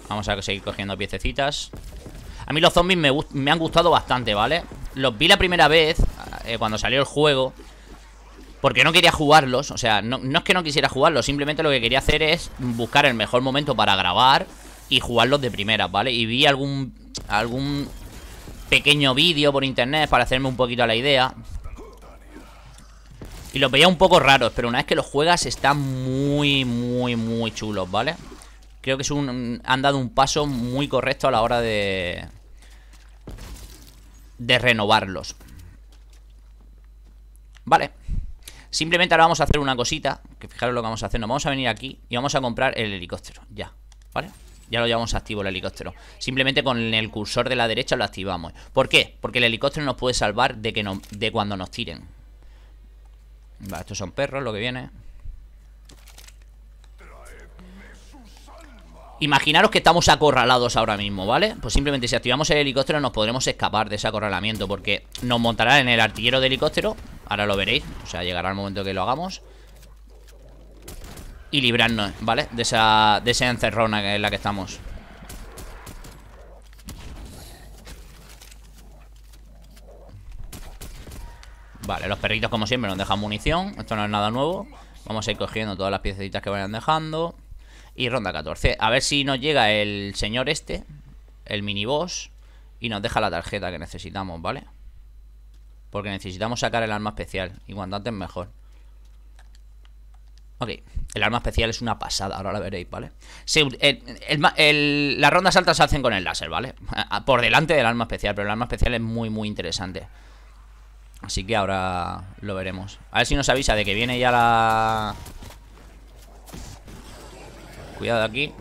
Vamos a seguir cogiendo piececitas. A mí los zombies me, han gustado bastante, ¿vale? Los vi la primera vez, eh, cuando salió el juego, porque no quería jugarlos, o sea, no, es que no quisiera jugarlos Simplemente lo que quería hacer es buscar el mejor momento para grabar Y jugarlos de primera, ¿vale? Y vi algún, algún pequeño vídeo por internet para hacerme un poquito la idea Y los veía un poco raros, pero una vez que los juegas están muy, muy, muy chulos, ¿vale? Creo que es un, han dado un paso muy correcto a la hora de... De renovarlos Vale Simplemente ahora vamos a hacer una cosita Que fijaros lo que vamos a hacer Nos vamos a venir aquí y vamos a comprar el helicóptero Ya, ¿vale? Ya lo llevamos activo el helicóptero Simplemente con el cursor de la derecha lo activamos ¿Por qué? Porque el helicóptero nos puede salvar de, que no, de cuando nos tiren Vale, estos son perros, lo que viene Imaginaros que estamos acorralados ahora mismo, ¿vale? Pues simplemente si activamos el helicóptero nos podremos escapar de ese acorralamiento Porque nos montará en el artillero de helicóptero Ahora lo veréis, o sea, llegará el momento que lo hagamos Y librarnos, ¿vale? De esa, de esa encerrona en la que estamos Vale, los perritos como siempre nos dejan munición Esto no es nada nuevo Vamos a ir cogiendo todas las piececitas que vayan dejando Y ronda 14 A ver si nos llega el señor este El miniboss Y nos deja la tarjeta que necesitamos, ¿vale? vale porque necesitamos sacar el arma especial. Y cuanto antes mejor. Ok, el arma especial es una pasada, ahora la veréis, ¿vale? Sí, las rondas altas se hacen con el láser, ¿vale? Por delante del arma especial, pero el arma especial es muy, muy interesante. Así que ahora lo veremos. A ver si nos avisa de que viene ya la... Cuidado aquí.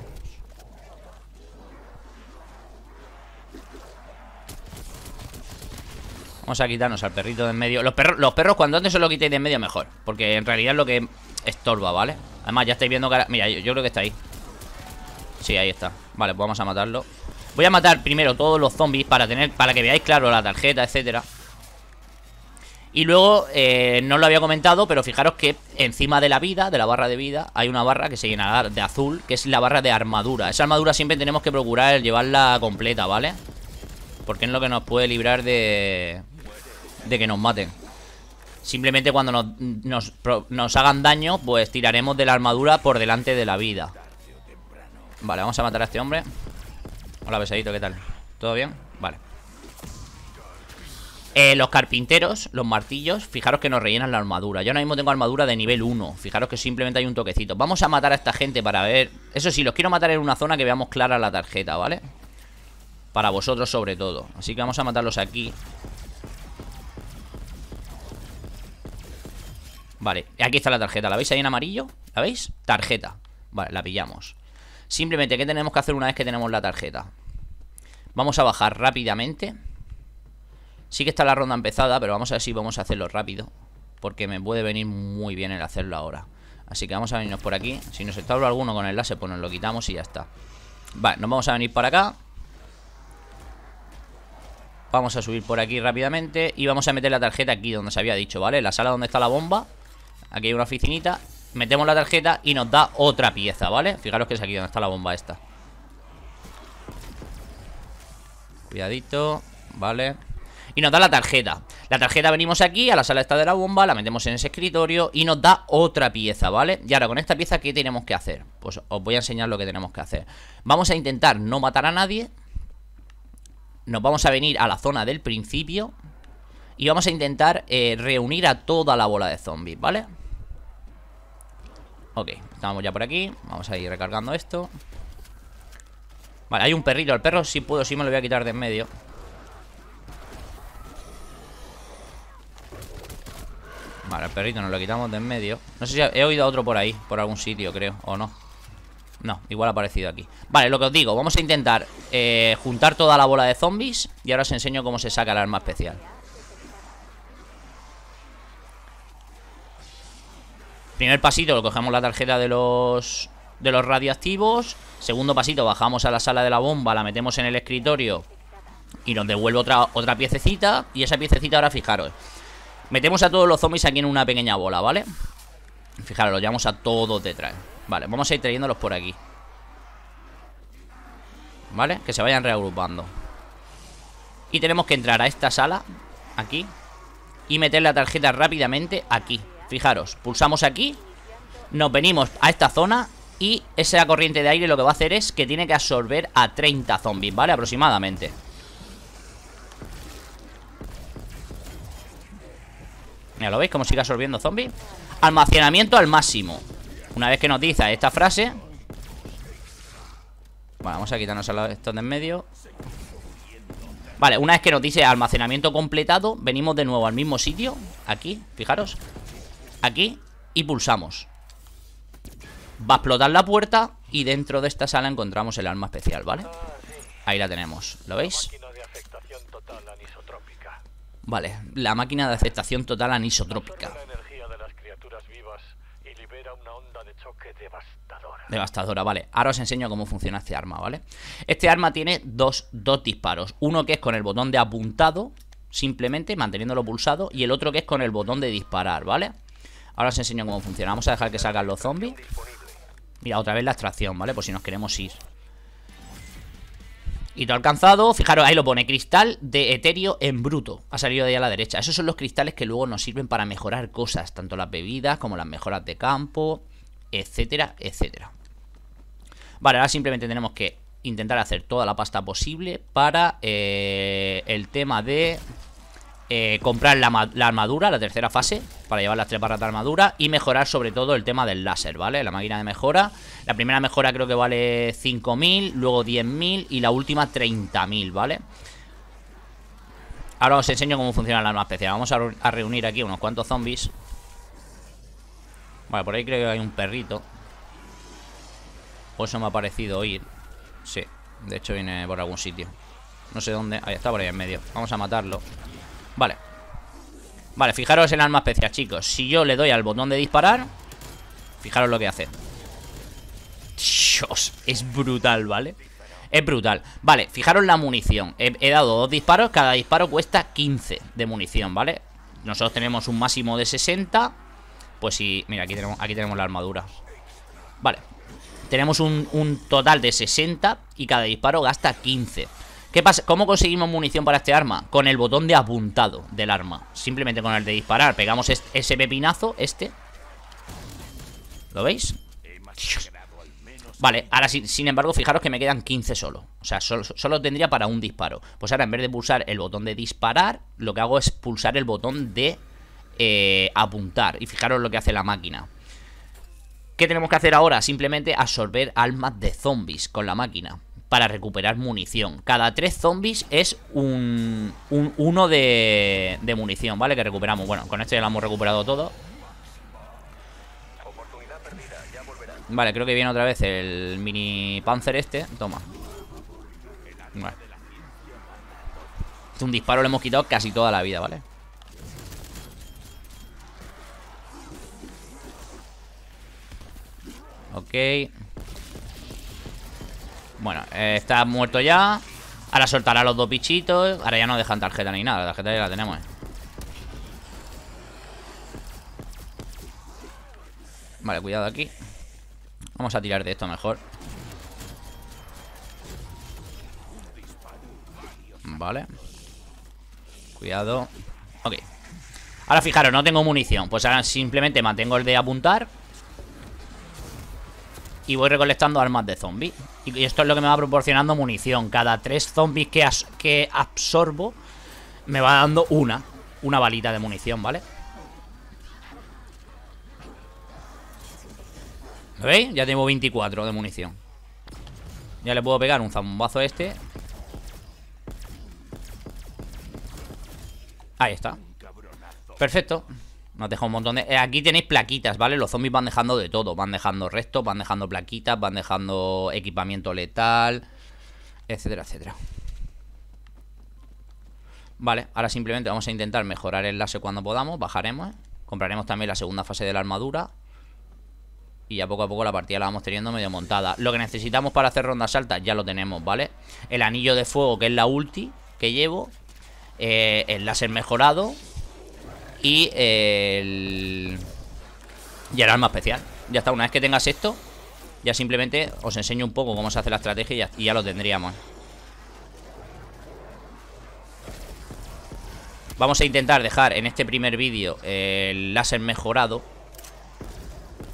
Vamos a quitarnos al perrito de en medio Los perros, los cuando antes se lo quitéis de en medio mejor Porque en realidad es lo que estorba, ¿vale? Además ya estáis viendo que Mira, yo, creo que está ahí Sí, ahí está Vale, pues vamos a matarlo Voy a matar primero todos los zombies para tener para que veáis claro la tarjeta, etcétera. Y luego, eh, no lo había comentado, pero fijaros que encima de la vida, de la barra de vida, hay una barra que se llena de azul, que es la barra de armadura. Esa armadura siempre tenemos que procurar llevarla completa, ¿vale? Porque es lo que nos puede librar de, de que nos maten Simplemente cuando nos, hagan daño Pues tiraremos de la armadura por delante de la vida Vale, vamos a matar a este hombre Hola, pesadito, ¿qué tal? ¿Todo bien? Vale eh, los carpinteros, los martillos, fijaros que nos rellenan la armadura. Yo ahora mismo tengo armadura de nivel 1. Fijaros que simplemente hay un toquecito. Vamos a matar a esta gente para ver... Eso sí, los quiero matar en una zona que veamos clara la tarjeta, ¿vale? Para vosotros sobre todo. Así que vamos a matarlos aquí. Vale, aquí está la tarjeta, ¿la veis ahí en amarillo? ¿La veis? Tarjeta Vale, la pillamos Simplemente, ¿qué tenemos que hacer una vez que tenemos la tarjeta? Vamos a bajar rápidamente Sí que está la ronda empezada, pero vamos a ver si vamos a hacerlo rápido Porque me puede venir muy bien el hacerlo ahora Así que vamos a venirnos por aquí Si nos está alguno con el láser, pues nos lo quitamos y ya está Vale, nos vamos a venir para acá Vamos a subir por aquí rápidamente Y vamos a meter la tarjeta aquí donde se había dicho, ¿vale? La sala donde está la bomba Aquí hay una oficinita Metemos la tarjeta y nos da otra pieza, ¿vale? Fijaros que es aquí donde está la bomba esta Cuidadito, vale Y nos da la tarjeta La tarjeta venimos aquí a la sala esta de la bomba La metemos en ese escritorio y nos da otra pieza, ¿vale? Y ahora con esta pieza, ¿qué tenemos que hacer? Pues os voy a enseñar lo que tenemos que hacer Vamos a intentar no matar a nadie Nos vamos a venir a la zona del principio Y vamos a intentar eh, reunir a toda la bola de zombies, ¿vale? Ok, estamos ya por aquí Vamos a ir recargando esto Vale, hay un perrito El perro si puedo, sí me lo voy a quitar de en medio Vale, el perrito nos lo quitamos de en medio No sé si he oído a otro por ahí Por algún sitio, creo, o no No, igual ha aparecido aquí Vale, lo que os digo Vamos a intentar eh, juntar toda la bola de zombies Y ahora os enseño cómo se saca el arma especial Primer pasito, cogemos la tarjeta de los, de los radioactivos. Segundo pasito, bajamos a la sala de la bomba, la metemos en el escritorio y nos devuelve otra, otra piececita. Y esa piececita, ahora fijaros, metemos a todos los zombies aquí en una pequeña bola, ¿vale? Fijaros, los llevamos a todos detrás. Vale, vamos a ir trayéndolos por aquí. ¿Vale? Que se vayan reagrupando. Y tenemos que entrar a esta sala, aquí, y meter la tarjeta rápidamente aquí. Fijaros, pulsamos aquí Nos venimos a esta zona Y esa corriente de aire lo que va a hacer es Que tiene que absorber a 30 zombies, ¿vale? Aproximadamente Mira, ¿lo veis? Como sigue absorbiendo zombies Almacenamiento al máximo Una vez que nos dice esta frase bueno, vamos a quitarnos a estos de en medio Vale, una vez que nos dice almacenamiento completado Venimos de nuevo al mismo sitio Aquí, fijaros aquí y pulsamos. Va a explotar la puerta y dentro de esta sala encontramos el arma especial, ¿vale? Ah, Ahí la tenemos, ¿lo veis? Vale, la máquina de afectación total anisotrópica. devastadora. vale. Ahora os enseño cómo funciona este arma, ¿vale? Este arma tiene dos, dos disparos. Uno que es con el botón de apuntado, simplemente manteniéndolo pulsado, y el otro que es con el botón de disparar, ¿vale? Ahora os enseño cómo funciona. Vamos a dejar que salgan los zombies. Mira, otra vez la extracción, ¿vale? Por si nos queremos ir. Y todo alcanzado, fijaros, ahí lo pone, cristal de etéreo en bruto. Ha salido de ahí a la derecha. Esos son los cristales que luego nos sirven para mejorar cosas, tanto las bebidas como las mejoras de campo, etcétera, etcétera. Vale, ahora simplemente tenemos que intentar hacer toda la pasta posible para eh, el tema de eh, comprar la, armadura, la tercera fase Para llevar las tres barras de armadura Y mejorar sobre todo el tema del láser, ¿vale? La máquina de mejora La primera mejora creo que vale 5.000 Luego 10.000 y la última 30.000, ¿vale? Ahora os enseño cómo funciona la arma especial Vamos a, reunir aquí unos cuantos zombies Vale, por ahí creo que hay un perrito O eso me ha parecido oír Sí, de hecho viene por algún sitio No sé dónde, ahí está por ahí en medio Vamos a matarlo Vale Vale, fijaros en arma especial, chicos Si yo le doy al botón de disparar Fijaros lo que hace Dios, es brutal, ¿vale? Es brutal Vale, fijaros la munición he, dado dos disparos Cada disparo cuesta 15 de munición, ¿vale? Nosotros tenemos un máximo de 60 Pues si, mira, aquí tenemos, aquí tenemos la armadura Vale Tenemos un, un total de 60 Y cada disparo gasta 15 ¿Qué pasa? ¿Cómo conseguimos munición para este arma? Con el botón de apuntado del arma Simplemente con el de disparar Pegamos ese pepinazo, este ¿Lo veis? Vale, ahora sí, sin, embargo, fijaros que me quedan 15 solo O sea, solo, tendría para un disparo Pues ahora en vez de pulsar el botón de disparar Lo que hago es pulsar el botón de eh, apuntar Y fijaros lo que hace la máquina ¿Qué tenemos que hacer ahora? Simplemente absorber almas de zombies con la máquina para recuperar munición. Cada tres zombies es un, uno de, de munición, ¿vale? Que recuperamos. Bueno, con esto ya lo hemos recuperado todo. Vale, creo que viene otra vez el mini panzer este. Toma. Este un disparo le hemos quitado casi toda la vida, ¿vale? Ok. Bueno, eh, está muerto ya Ahora soltará los dos bichitos Ahora ya no dejan tarjeta ni nada La tarjeta ya la tenemos eh. Vale, cuidado aquí Vamos a tirar de esto mejor Vale Cuidado Ok Ahora fijaros, no tengo munición Pues ahora simplemente mantengo el de apuntar y voy recolectando armas de zombies. Y esto es lo que me va proporcionando munición. Cada tres zombies que, que absorbo me va dando una, una balita de munición, ¿vale? ¿Lo veis? Ya tengo 24 de munición. Ya le puedo pegar un zombazo a este. Ahí está. Perfecto. Nos deja un montón de... Eh, aquí tenéis plaquitas, ¿vale? Los zombies van dejando de todo. Van dejando restos, van dejando plaquitas, van dejando equipamiento letal, etcétera, etcétera. Vale, ahora simplemente vamos a intentar mejorar el láser cuando podamos. Bajaremos. Compraremos también la segunda fase de la armadura. Y ya poco a poco la partida la vamos teniendo medio montada. Lo que necesitamos para hacer rondas altas ya lo tenemos, ¿vale? El anillo de fuego, que es la ulti que llevo. Eh, el láser mejorado y el... Y arma especial Ya está, una vez que tengas esto Ya simplemente os enseño un poco cómo se hace la estrategia Y ya, lo tendríamos Vamos a intentar dejar en este primer vídeo El láser mejorado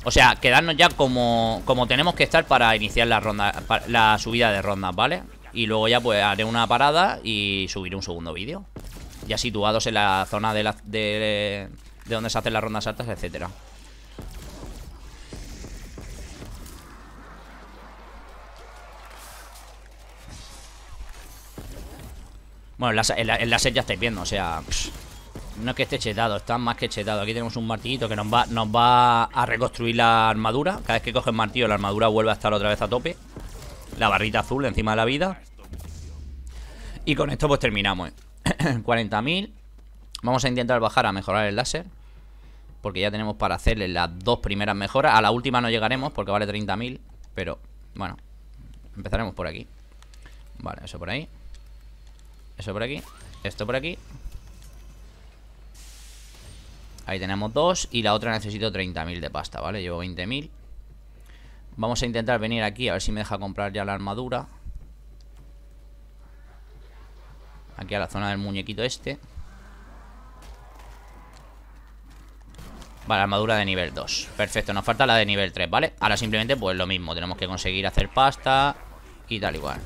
O sea, quedarnos ya como, como tenemos que estar Para iniciar la ronda La subida de rondas, ¿vale? Y luego ya pues haré una parada Y subiré un segundo vídeo ya situados en la zona de, la, de, donde se hacen las rondas altas, etcétera. Bueno, el láser, ya estáis viendo, o sea... no es que esté chetado, está más que chetado. Aquí tenemos un martillito que nos va, nos va a reconstruir la armadura. Cada vez que coge el martillo, la armadura vuelve a estar otra vez a tope. La barrita azul encima de la vida. Y con esto pues terminamos, ¿eh? 40.000. Vamos a intentar bajar a mejorar el láser. Porque ya tenemos para hacerle las dos primeras mejoras. A la última no llegaremos porque vale 30.000. Pero, bueno, empezaremos por aquí. Vale, eso por ahí. Eso por aquí. Esto por aquí. Ahí tenemos dos. Y la otra necesito 30.000 de pasta, ¿vale? Llevo 20.000. Vamos a intentar venir aquí a ver si me deja comprar ya la armadura. Aquí a la zona del muñequito este Vale, armadura de nivel 2 Perfecto, nos falta la de nivel 3, ¿vale? Ahora simplemente pues lo mismo, tenemos que conseguir hacer pasta Y tal igual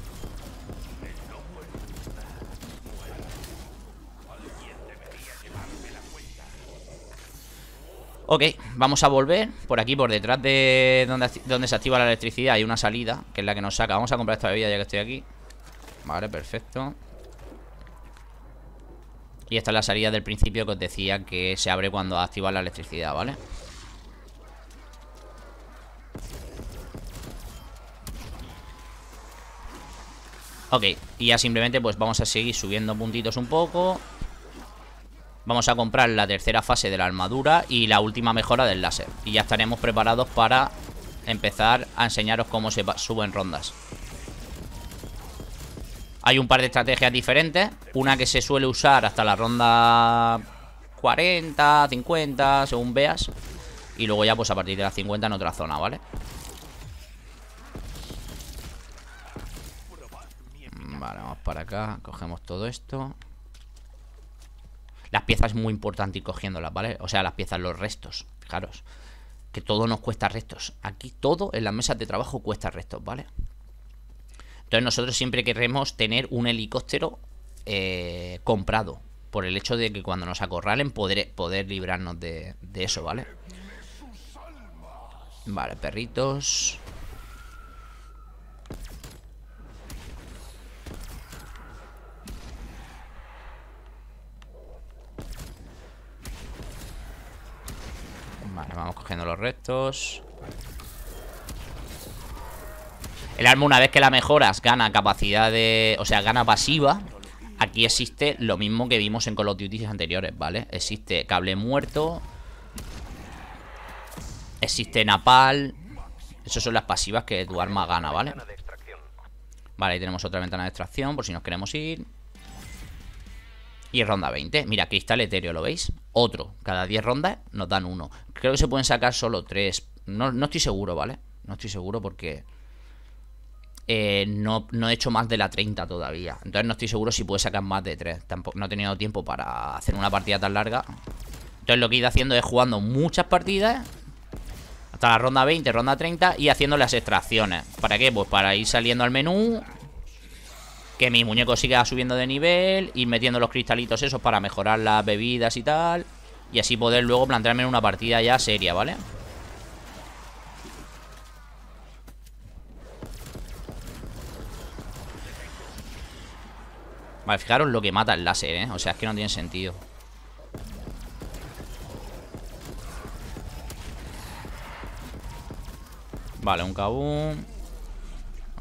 Ok, vamos a volver Por aquí, por detrás de donde, donde se activa la electricidad Hay una salida, que es la que nos saca Vamos a comprar esta bebida ya que estoy aquí Vale, perfecto y esta es la salida del principio que os decía que se abre cuando activa la electricidad, ¿vale? Ok, y ya simplemente pues vamos a seguir subiendo puntitos un poco Vamos a comprar la tercera fase de la armadura y la última mejora del láser Y ya estaremos preparados para empezar a enseñaros cómo se suben rondas hay un par de estrategias diferentes. Una que se suele usar hasta la ronda 40, 50, según veas. Y luego ya pues a partir de las 50 en otra zona, ¿vale? Mm, vale, vamos para acá Cogemos todo esto Las piezas es muy importante ir cogiéndolas, ¿vale? O sea, las piezas, los restos Fijaros Que todo nos cuesta restos Aquí todo en las mesas de trabajo cuesta restos, ¿vale? vale entonces nosotros siempre queremos tener un helicóptero eh, comprado, por el hecho de que cuando nos acorralen poder, poder librarnos de, de eso, ¿vale? Vale, perritos. Vale, vamos cogiendo los restos. El arma una vez que la mejoras gana capacidad de... O sea, gana pasiva Aquí existe lo mismo que vimos en Call of Duty anteriores, ¿vale? Existe cable muerto Existe napal Esas son las pasivas que tu arma gana, ¿vale? Vale, ahí tenemos otra ventana de extracción por si nos queremos ir y ronda 20. Mira, aquí está el etéreo, ¿lo veis? Otro. Cada 10 rondas nos dan uno. Creo que se pueden sacar solo 3. No, no estoy seguro, ¿vale? No estoy seguro porque... Eh, no, he hecho más de la 30 todavía. Entonces no estoy seguro si puedo sacar más de 3. Tampoco, no he tenido tiempo para hacer una partida tan larga. Entonces lo que he ido haciendo es jugando muchas partidas. Hasta la ronda 20, ronda 30 y haciendo las extracciones. ¿Para qué? Pues para ir saliendo al menú. Que mi muñeco siga subiendo de nivel. Ir metiendo los cristalitos esos para mejorar las bebidas y tal. Y así poder luego plantearme una partida ya seria, ¿vale? vale Vale, fijaros lo que mata el láser, ¿eh? O sea, es que no tiene sentido Vale, un kabum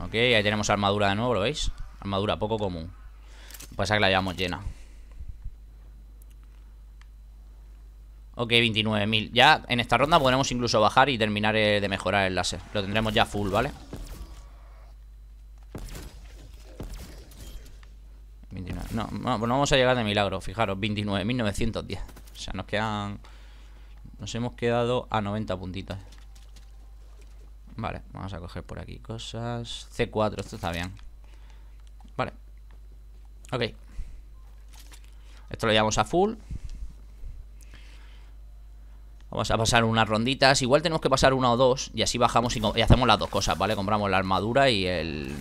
Ok, ahí tenemos armadura de nuevo, ¿lo veis? Armadura poco común Pasa que la llevamos llena Ok, 29.000 Ya en esta ronda podremos incluso bajar y terminar eh, de mejorar el láser Lo tendremos ya full, ¿vale? vale No, vamos a llegar de milagro, fijaros, 29.910. O sea, nos quedan... Nos hemos quedado a 90 puntitas Vale, vamos a coger por aquí cosas. C4, esto está bien. Vale. Ok. Esto lo llevamos a full. Vamos a pasar unas ronditas. Igual tenemos que pasar una o dos. Y así bajamos y hacemos las dos cosas, ¿vale? Compramos la armadura y el...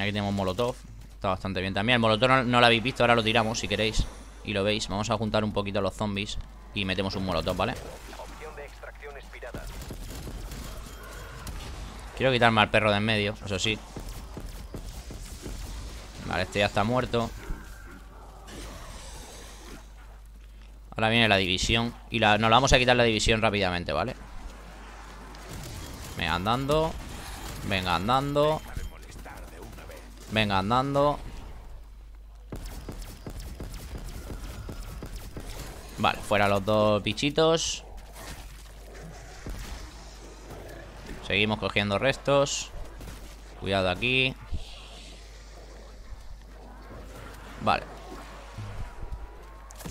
Aquí tenemos molotov Está bastante bien también El molotov no, lo habéis visto, ahora lo tiramos si queréis Y lo veis, vamos a juntar un poquito a los zombies Y metemos un molotov, ¿vale? Quiero quitarme al perro de en medio, eso sí Vale, este ya está muerto Ahora viene la división Y nos la vamos a quitar la división rápidamente, ¿vale? Venga, andando Venga, andando Venga, andando Vale, fuera los dos bichitos Seguimos cogiendo restos Cuidado aquí Vale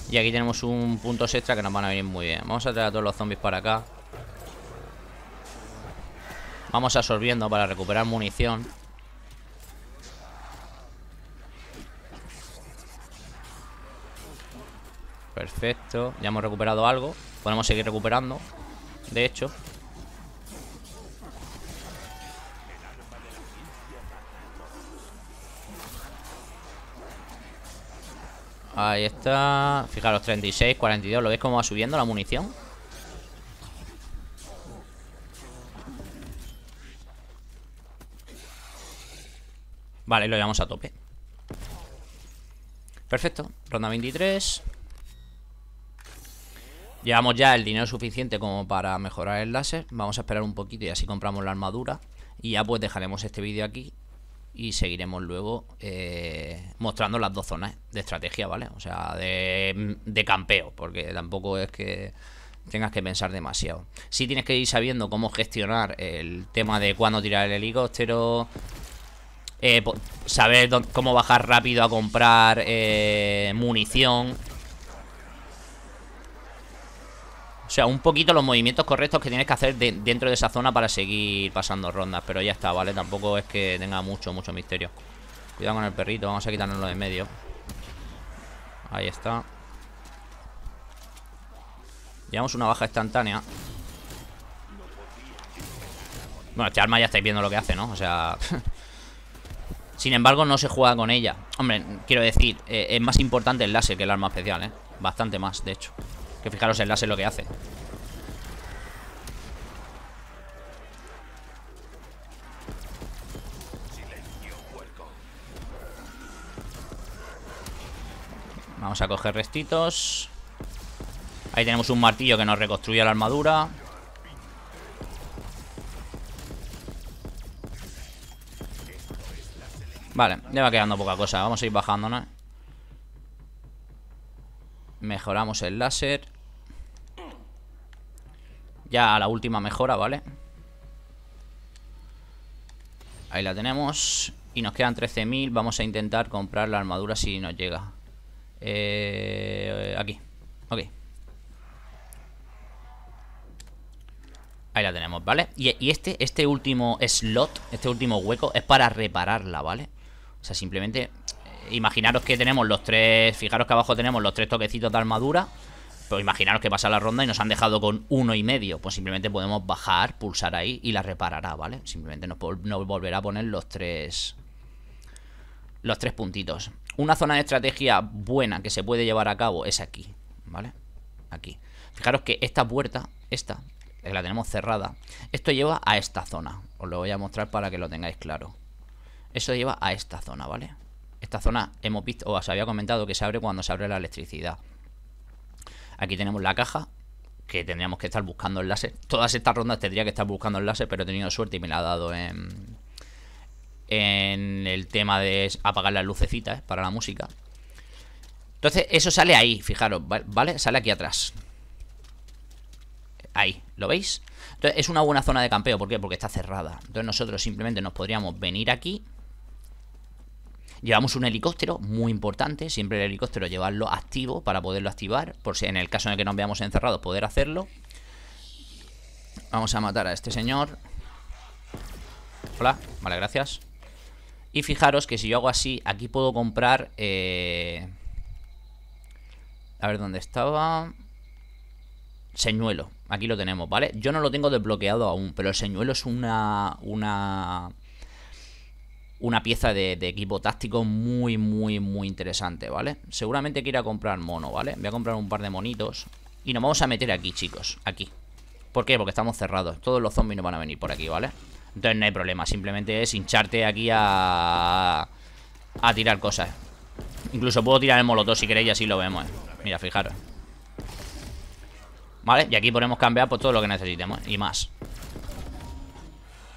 Y aquí tenemos un punto extra que nos van a venir muy bien Vamos a traer a todos los zombies para acá Vamos absorbiendo para recuperar munición Perfecto, ya hemos recuperado algo Podemos seguir recuperando De hecho Ahí está Fijaros, 36, 42 ¿Lo veis cómo va subiendo la munición? Vale, lo llevamos a tope Perfecto, ronda 23 Llevamos ya el dinero suficiente como para mejorar el láser. Vamos a esperar un poquito y así compramos la armadura. Y ya pues dejaremos este vídeo aquí y seguiremos luego eh, mostrando las dos zonas de estrategia, ¿vale? O sea, de, de campeo, porque tampoco es que tengas que pensar demasiado. Si sí tienes que ir sabiendo cómo gestionar el tema de cuándo tirar el helicóptero, eh, saber cómo bajar rápido a comprar eh, munición, O sea, un poquito los movimientos correctos que tienes que hacer dentro de esa zona para seguir pasando rondas. Pero ya está, ¿vale? Tampoco es que tenga mucho, mucho misterio. Cuidado con el perrito, vamos a quitárnoslo de medio. Ahí está. Llevamos una baja instantánea. Bueno, este arma ya estáis viendo lo que hace, ¿no? O sea... Sin embargo, no se juega con ella. Hombre, quiero decir, eh, es más importante el láser que el arma especial, ¿eh? Bastante más, de hecho fijaros el láser lo que hace Vamos a coger restitos Ahí tenemos un martillo que nos reconstruye la armadura Vale, ya va quedando poca cosa Vamos a ir bajando, Mejoramos el láser ya a la última mejora, ¿vale? Ahí la tenemos Y nos quedan 13.000 Vamos a intentar comprar la armadura si nos llega eh, Aquí Ok Ahí la tenemos, ¿vale? Y, este, este último slot Este último hueco es para repararla, ¿vale? O sea, simplemente eh, Imaginaros que tenemos los tres Fijaros que abajo tenemos los tres toquecitos de armadura pero imaginaros que pasa la ronda y nos han dejado con uno y medio. Pues simplemente podemos bajar, pulsar ahí y la reparará, ¿vale? Simplemente nos, volverá a poner los tres. Los tres puntitos. Una zona de estrategia buena que se puede llevar a cabo es aquí, ¿vale? Aquí. Fijaros que esta puerta, esta, la tenemos cerrada, esto lleva a esta zona. Os lo voy a mostrar para que lo tengáis claro. Eso lleva a esta zona, ¿vale? Esta zona hemos visto, o os había comentado que se abre cuando se abre la electricidad. Aquí tenemos la caja, que tendríamos que estar buscando el Todas estas rondas tendría que estar buscando el pero he tenido suerte y me la ha dado en, en el tema de apagar las lucecitas ¿eh? para la música. Entonces, eso sale ahí, fijaros, ¿vale? Sale aquí atrás. Ahí, ¿lo veis? Entonces, es una buena zona de campeo, ¿por qué? Porque está cerrada. Entonces, nosotros simplemente nos podríamos venir aquí Llevamos un helicóptero, muy importante, siempre el helicóptero llevarlo activo para poderlo activar, por si en el caso en el que nos veamos encerrados poder hacerlo. Vamos a matar a este señor. Hola, vale, gracias. Y fijaros que si yo hago así, aquí puedo comprar... Eh, a ver dónde estaba... Señuelo, aquí lo tenemos, ¿vale? Yo no lo tengo desbloqueado aún, pero el señuelo es una... una una pieza de, equipo táctico muy, muy, muy interesante, ¿vale? Seguramente quiera comprar mono, ¿vale? Voy a comprar un par de monitos y nos vamos a meter aquí, chicos, aquí. ¿Por qué? Porque estamos cerrados, todos los zombies no van a venir por aquí, ¿vale? Entonces no hay problema, simplemente es hincharte aquí a... a tirar cosas. Incluso puedo tirar el molotov si queréis y así lo vemos, ¿eh? Mira, fijaros. ¿Vale? Y aquí podemos cambiar pues todo lo que necesitemos y más.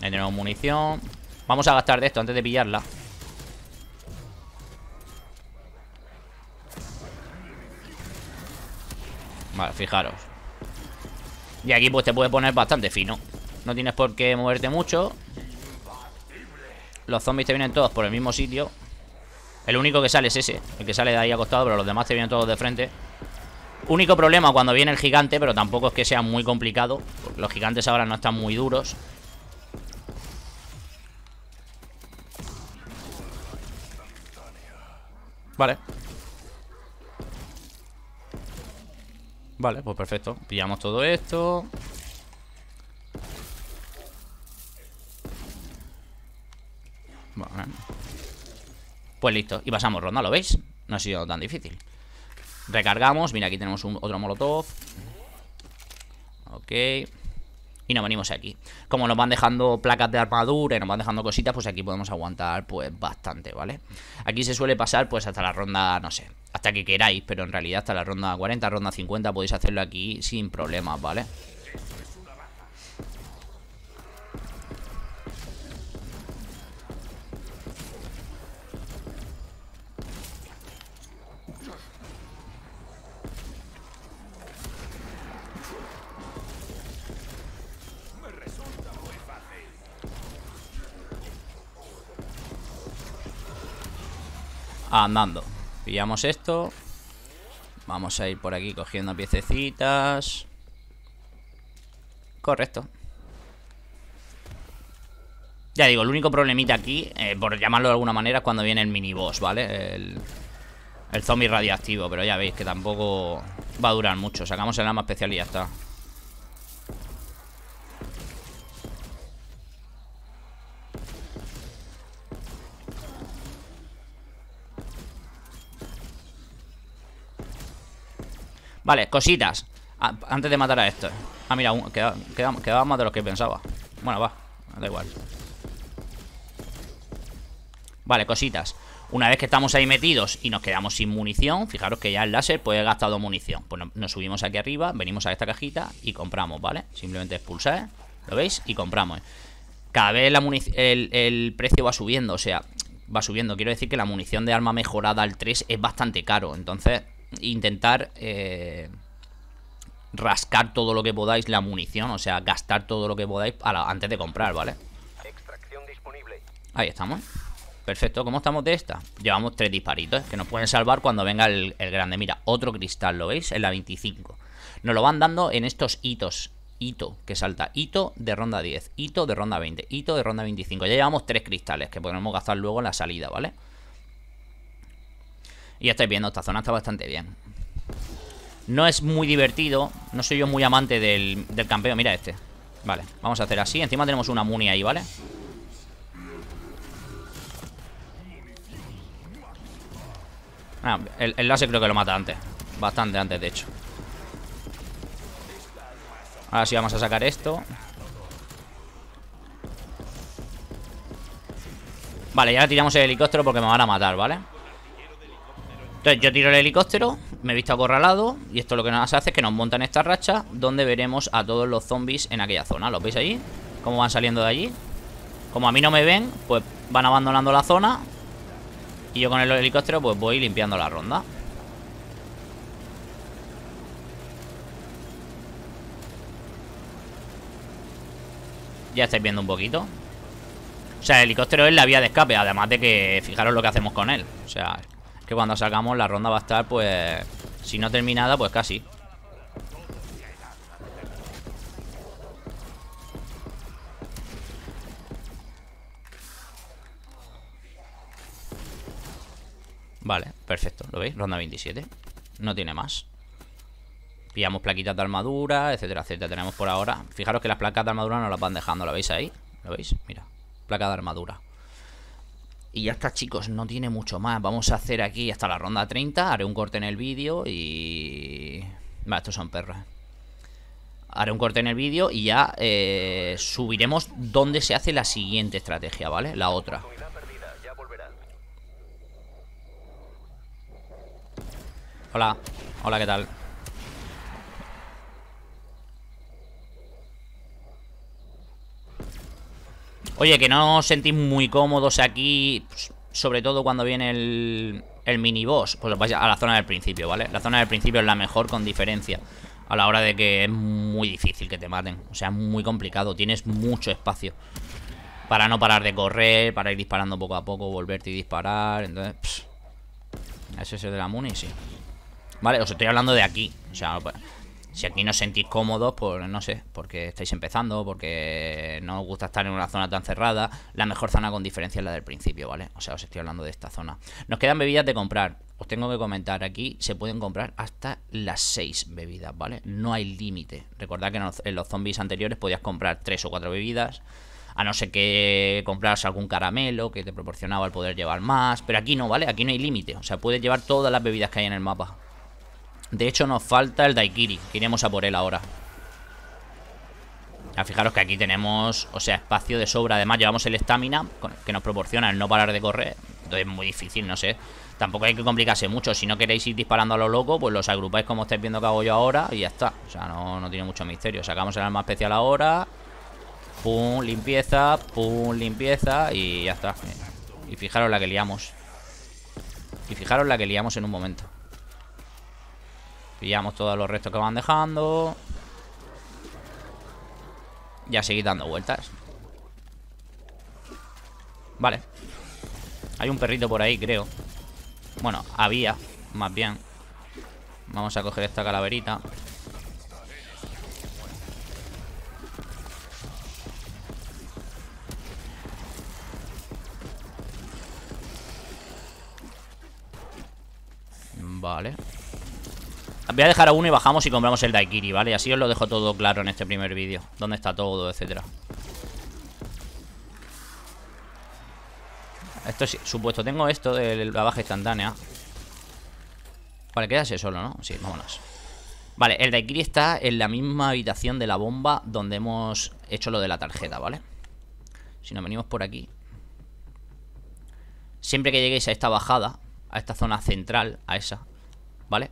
Ahí tenemos munición... Vamos a gastar de esto antes de pillarla Vale, fijaros Y aquí pues te puede poner bastante fino No tienes por qué moverte mucho Los zombies te vienen todos por el mismo sitio El único que sale es ese El que sale de ahí acostado, pero los demás te vienen todos de frente Único problema cuando viene el gigante Pero tampoco es que sea muy complicado los gigantes ahora no están muy duros Vale Vale, pues perfecto Pillamos todo esto Bueno. Pues listo, y pasamos ronda, ¿lo veis? No ha sido tan difícil Recargamos, mira, aquí tenemos otro molotov Ok y nos venimos aquí. Como nos van dejando placas de armadura y nos van dejando cositas, pues aquí podemos aguantar pues bastante, ¿vale? Aquí se suele pasar pues hasta la ronda, no sé, hasta que queráis, pero en realidad hasta la ronda 40, ronda 50 podéis hacerlo aquí sin problemas, ¿vale? vale andando Pillamos esto Vamos a ir por aquí cogiendo piececitas Correcto Ya digo, el único problemita aquí eh, Por llamarlo de alguna manera Es cuando viene el miniboss, ¿vale? El, el zombie radioactivo Pero ya veis que tampoco va a durar mucho Sacamos el arma especial y ya está Vale, cositas ah, Antes de matar a esto Ah, mira, quedaba más de lo que pensaba Bueno, va, da igual Vale, cositas Una vez que estamos ahí metidos y nos quedamos sin munición Fijaros que ya el láser puede gastar munición Pues nos subimos aquí arriba, venimos a esta cajita Y compramos, ¿vale? Simplemente expulsar ¿Lo veis? Y compramos Cada vez el precio va subiendo O sea, va subiendo Quiero decir que la munición de arma mejorada al 3 es bastante caro Entonces intentar eh, rascar todo lo que podáis la munición, o sea, gastar todo lo que podáis antes de comprar, ¿vale? Extracción disponible. Ahí estamos. Perfecto, ¿cómo estamos de esta? Llevamos tres disparitos que nos pueden salvar cuando venga el, grande. Mira, otro cristal, ¿lo veis? En la 25. Nos lo van dando en estos hitos. Hito que salta, hito de ronda 10, hito de ronda 20, hito de ronda 25. Ya llevamos tres cristales que podemos gastar luego en la salida, ¿vale? vale y ya estáis viendo, esta zona está bastante bien No es muy divertido No soy yo muy amante del, del campeo Mira este Vale, vamos a hacer así Encima tenemos una muni ahí, ¿vale? Ah, el, el láser creo que lo mata antes Bastante antes, de hecho Ahora sí vamos a sacar esto Vale, ya tiramos el helicóptero porque me van a matar, ¿vale? Entonces yo tiro el helicóptero, me he visto acorralado y esto lo que nos hace es que nos montan esta racha donde veremos a todos los zombies en aquella zona. ¿Lo veis ahí? Cómo van saliendo de allí. Como a mí no me ven, pues van abandonando la zona y yo con el helicóptero pues voy limpiando la ronda. Ya estáis viendo un poquito. O sea, el helicóptero es la vía de escape, además de que fijaros lo que hacemos con él. O sea, que cuando sacamos la ronda va a estar, pues, si no terminada, pues casi. Vale, perfecto, ¿lo veis? Ronda 27 No tiene más Pillamos plaquitas de armadura, etcétera, etcétera Tenemos por ahora Fijaros que las placas de armadura nos las van dejando, ¿lo veis ahí? ¿Lo veis? Mira, placa de armadura y ya está, chicos, no tiene mucho más. Vamos a hacer aquí hasta la ronda 30. Haré un corte en el vídeo y... Va, estos son perros. Haré un corte en el vídeo y ya eh, subiremos dónde se hace la siguiente estrategia, ¿vale? La otra. Hola. Hola, ¿qué tal? Oye, que no os sentís muy cómodos aquí, pues, sobre todo cuando viene el, el miniboss, pues vais a la zona del principio, ¿vale? La zona del principio es la mejor con diferencia a la hora de que es muy difícil que te maten. O sea, es muy complicado, tienes mucho espacio para no parar de correr, para ir disparando poco a poco, volverte y disparar. Entonces, ese es el de la muni, sí. Vale, os estoy hablando de aquí. O sea, pues, si aquí no os sentís cómodos, pues no sé, porque estáis empezando, porque no os gusta estar en una zona tan cerrada, la mejor zona con diferencia es la del principio, ¿vale? O sea, os estoy hablando de esta zona. Nos quedan bebidas de comprar. Os tengo que comentar, aquí se pueden comprar hasta las 6 bebidas, ¿vale? No hay límite. Recordad que en los, zombies anteriores podías comprar 3 o 4 bebidas a no ser que compras algún caramelo que te proporcionaba el poder llevar más, pero aquí no, ¿vale? Aquí no hay límite, o sea, puedes llevar todas las bebidas que hay en el mapa. De hecho, nos falta el Daikiri, que iremos a por él ahora. Ya, fijaros que aquí tenemos, o sea, espacio de sobra. Además, llevamos el estamina que nos proporciona el no parar de correr. Entonces es muy difícil, no sé. Tampoco hay que complicarse mucho. Si no queréis ir disparando a lo loco, pues los agrupáis como estáis viendo que hago yo ahora y ya está. O sea, no, no tiene mucho misterio. Sacamos el arma especial ahora. Pum, limpieza. Pum, limpieza. Y ya está. Y fijaros la que liamos. Y fijaros la que liamos en un momento. Pillamos todos los restos que van dejando Ya seguir dando vueltas Vale Hay un perrito por ahí, creo Bueno, había, más bien Vamos a coger esta calaverita Voy a dejar a uno y bajamos y compramos el Daikiri, ¿vale? así os lo dejo todo claro en este primer vídeo. Dónde está todo, etcétera. Esto es supuesto. Tengo esto del la baja instantánea. Vale, quédase solo, ¿no? Sí, vámonos. Vale, el Daikiri está en la misma habitación de la bomba donde hemos hecho lo de la tarjeta, ¿vale? Si nos venimos por aquí. Siempre que lleguéis a esta bajada, a esta zona central, a esa, ¿vale?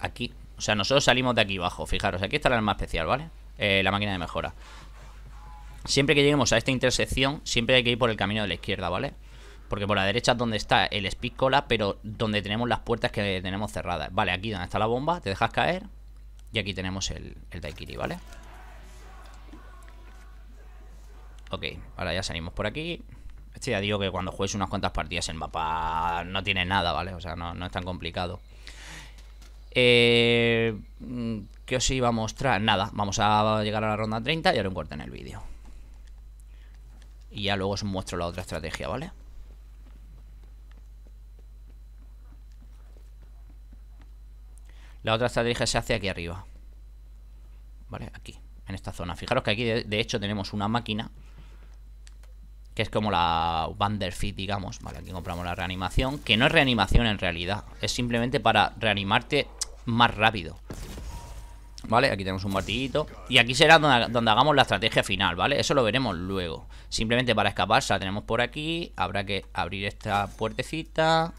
Aquí, o sea, nosotros salimos de aquí abajo, fijaros, aquí está la arma especial, ¿vale? Eh, la máquina de mejora. Siempre que lleguemos a esta intersección, siempre hay que ir por el camino de la izquierda, ¿vale? Porque por la derecha es donde está el espícola, pero donde tenemos las puertas que tenemos cerradas. Vale, aquí donde está la bomba, te dejas caer. Y aquí tenemos el, el Daikiri, ¿vale? Ok, ahora ya salimos por aquí. Este ya digo que cuando juegues unas cuantas partidas el mapa no tiene nada, ¿vale? O sea, no, no es tan complicado. Eh, mm, ¿Qué os iba a mostrar? Nada, vamos a llegar a la ronda 30 y ahora un corte en el vídeo. Y ya luego os muestro la otra estrategia, ¿vale? La otra estrategia se hace aquí arriba. Vale, aquí, en esta zona. Fijaros que aquí, de, hecho, tenemos una máquina. Que es como la Wanderfeed, digamos. Vale, aquí compramos la reanimación. Que no es reanimación en realidad. Es simplemente para reanimarte más rápido ¿Vale? Aquí tenemos un martillito Y aquí será donde, hagamos la estrategia final, ¿vale? Eso lo veremos luego Simplemente para escaparse la tenemos por aquí Habrá que abrir esta puertecita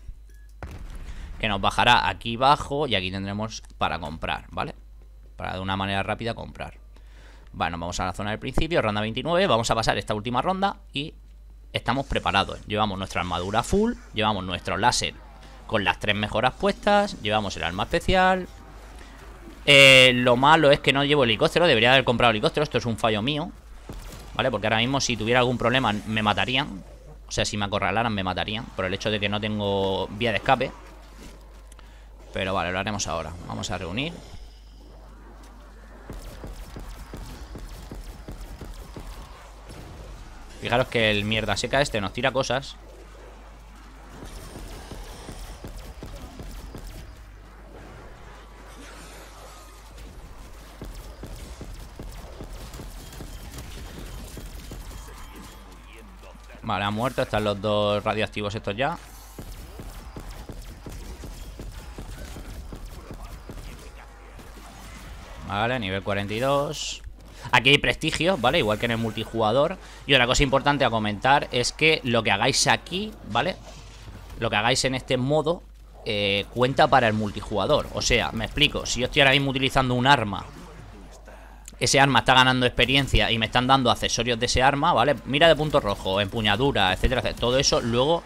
Que nos bajará aquí abajo Y aquí tendremos para comprar, ¿vale? Para de una manera rápida comprar Bueno, vamos a la zona del principio Ronda 29, vamos a pasar esta última ronda Y estamos preparados Llevamos nuestra armadura full Llevamos nuestro láser con las tres mejoras puestas, llevamos el arma especial. Eh, lo malo es que no llevo helicóptero, debería haber comprado helicóptero, esto es un fallo mío. ¿Vale? Porque ahora mismo si tuviera algún problema me matarían. O sea, si me acorralaran me matarían por el hecho de que no tengo vía de escape. Pero vale, lo haremos ahora. Vamos a reunir. Fijaros que el mierda seca este nos tira cosas Vale, ha muerto. Están los dos radioactivos estos ya. Vale, nivel 42. Aquí hay prestigio, ¿vale? Igual que en el multijugador. Y otra cosa importante a comentar es que lo que hagáis aquí, ¿vale? Lo que hagáis en este modo eh, cuenta para el multijugador. O sea, me explico. Si yo estoy ahora mismo utilizando un arma ese arma está ganando experiencia y me están dando accesorios de ese arma, ¿vale? Mira de punto rojo, empuñadura, etcétera, etcétera. Todo eso luego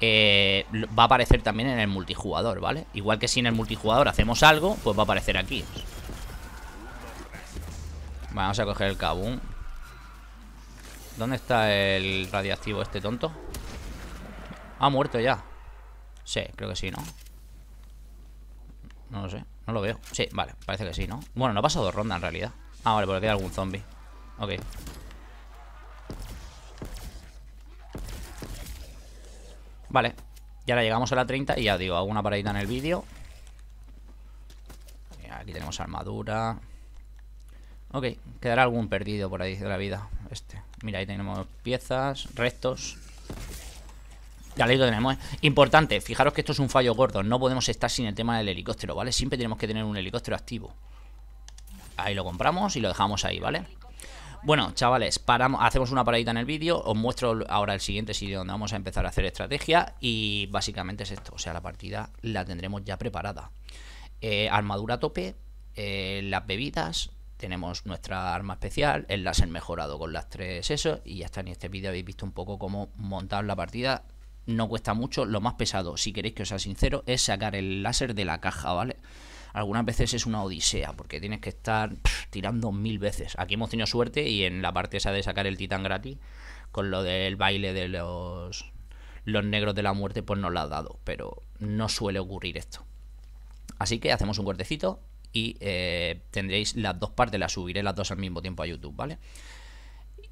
eh, va a aparecer también en el multijugador, ¿vale? Igual que si en el multijugador hacemos algo, pues va a aparecer aquí. Vamos a coger el cabum. ¿Dónde está el radiactivo este tonto? Ha muerto ya. Sí, creo que sí, ¿no? No lo sé, no lo veo. Sí, vale, parece que sí, ¿no? Bueno, no ha pasado ronda en realidad. Ah, vale, porque hay algún zombie. Ok. Vale. Ya ahora llegamos a la 30 y ya digo, hago una paradita en el vídeo. Eh, aquí tenemos armadura. Ok, quedará algún perdido por ahí de la vida. Este. Mira, ahí tenemos piezas, restos. Ya lo tenemos, ¿eh? Importante, fijaros que esto es un fallo gordo. No podemos estar sin el tema del helicóptero, ¿vale? Siempre tenemos que tener un helicóptero activo. Ahí lo compramos y lo dejamos ahí, ¿vale? Bueno, chavales, hacemos una paradita en el vídeo, os muestro ahora el siguiente sitio donde vamos a empezar a hacer estrategia y básicamente es esto, o sea, la partida la tendremos ya preparada. Eh, armadura tope, eh, las bebidas, tenemos nuestra arma especial, el láser mejorado con las tres Eso, y ya está, en este vídeo habéis visto un poco cómo montar la partida. No cuesta mucho, lo más pesado, si queréis que os sea sincero, es sacar el láser de la caja, ¿vale? vale algunas veces es una odisea, porque tienes que estar tirando mil veces. Aquí hemos tenido suerte y en la parte esa de sacar el titán gratis, con lo del baile de los, los negros de la muerte, pues nos lo ha dado, pero no suele ocurrir esto. Así que hacemos un cortecito y eh, tendréis las dos partes, las subiré las dos al mismo tiempo a YouTube, ¿vale?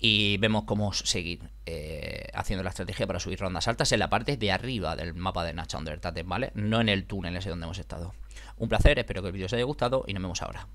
Y vemos cómo seguir eh, haciendo la estrategia para subir rondas altas en la parte de arriba del mapa de Nacha Tate ¿vale? No en el túnel ese donde hemos estado. Un placer, espero que el vídeo os haya gustado y nos vemos ahora.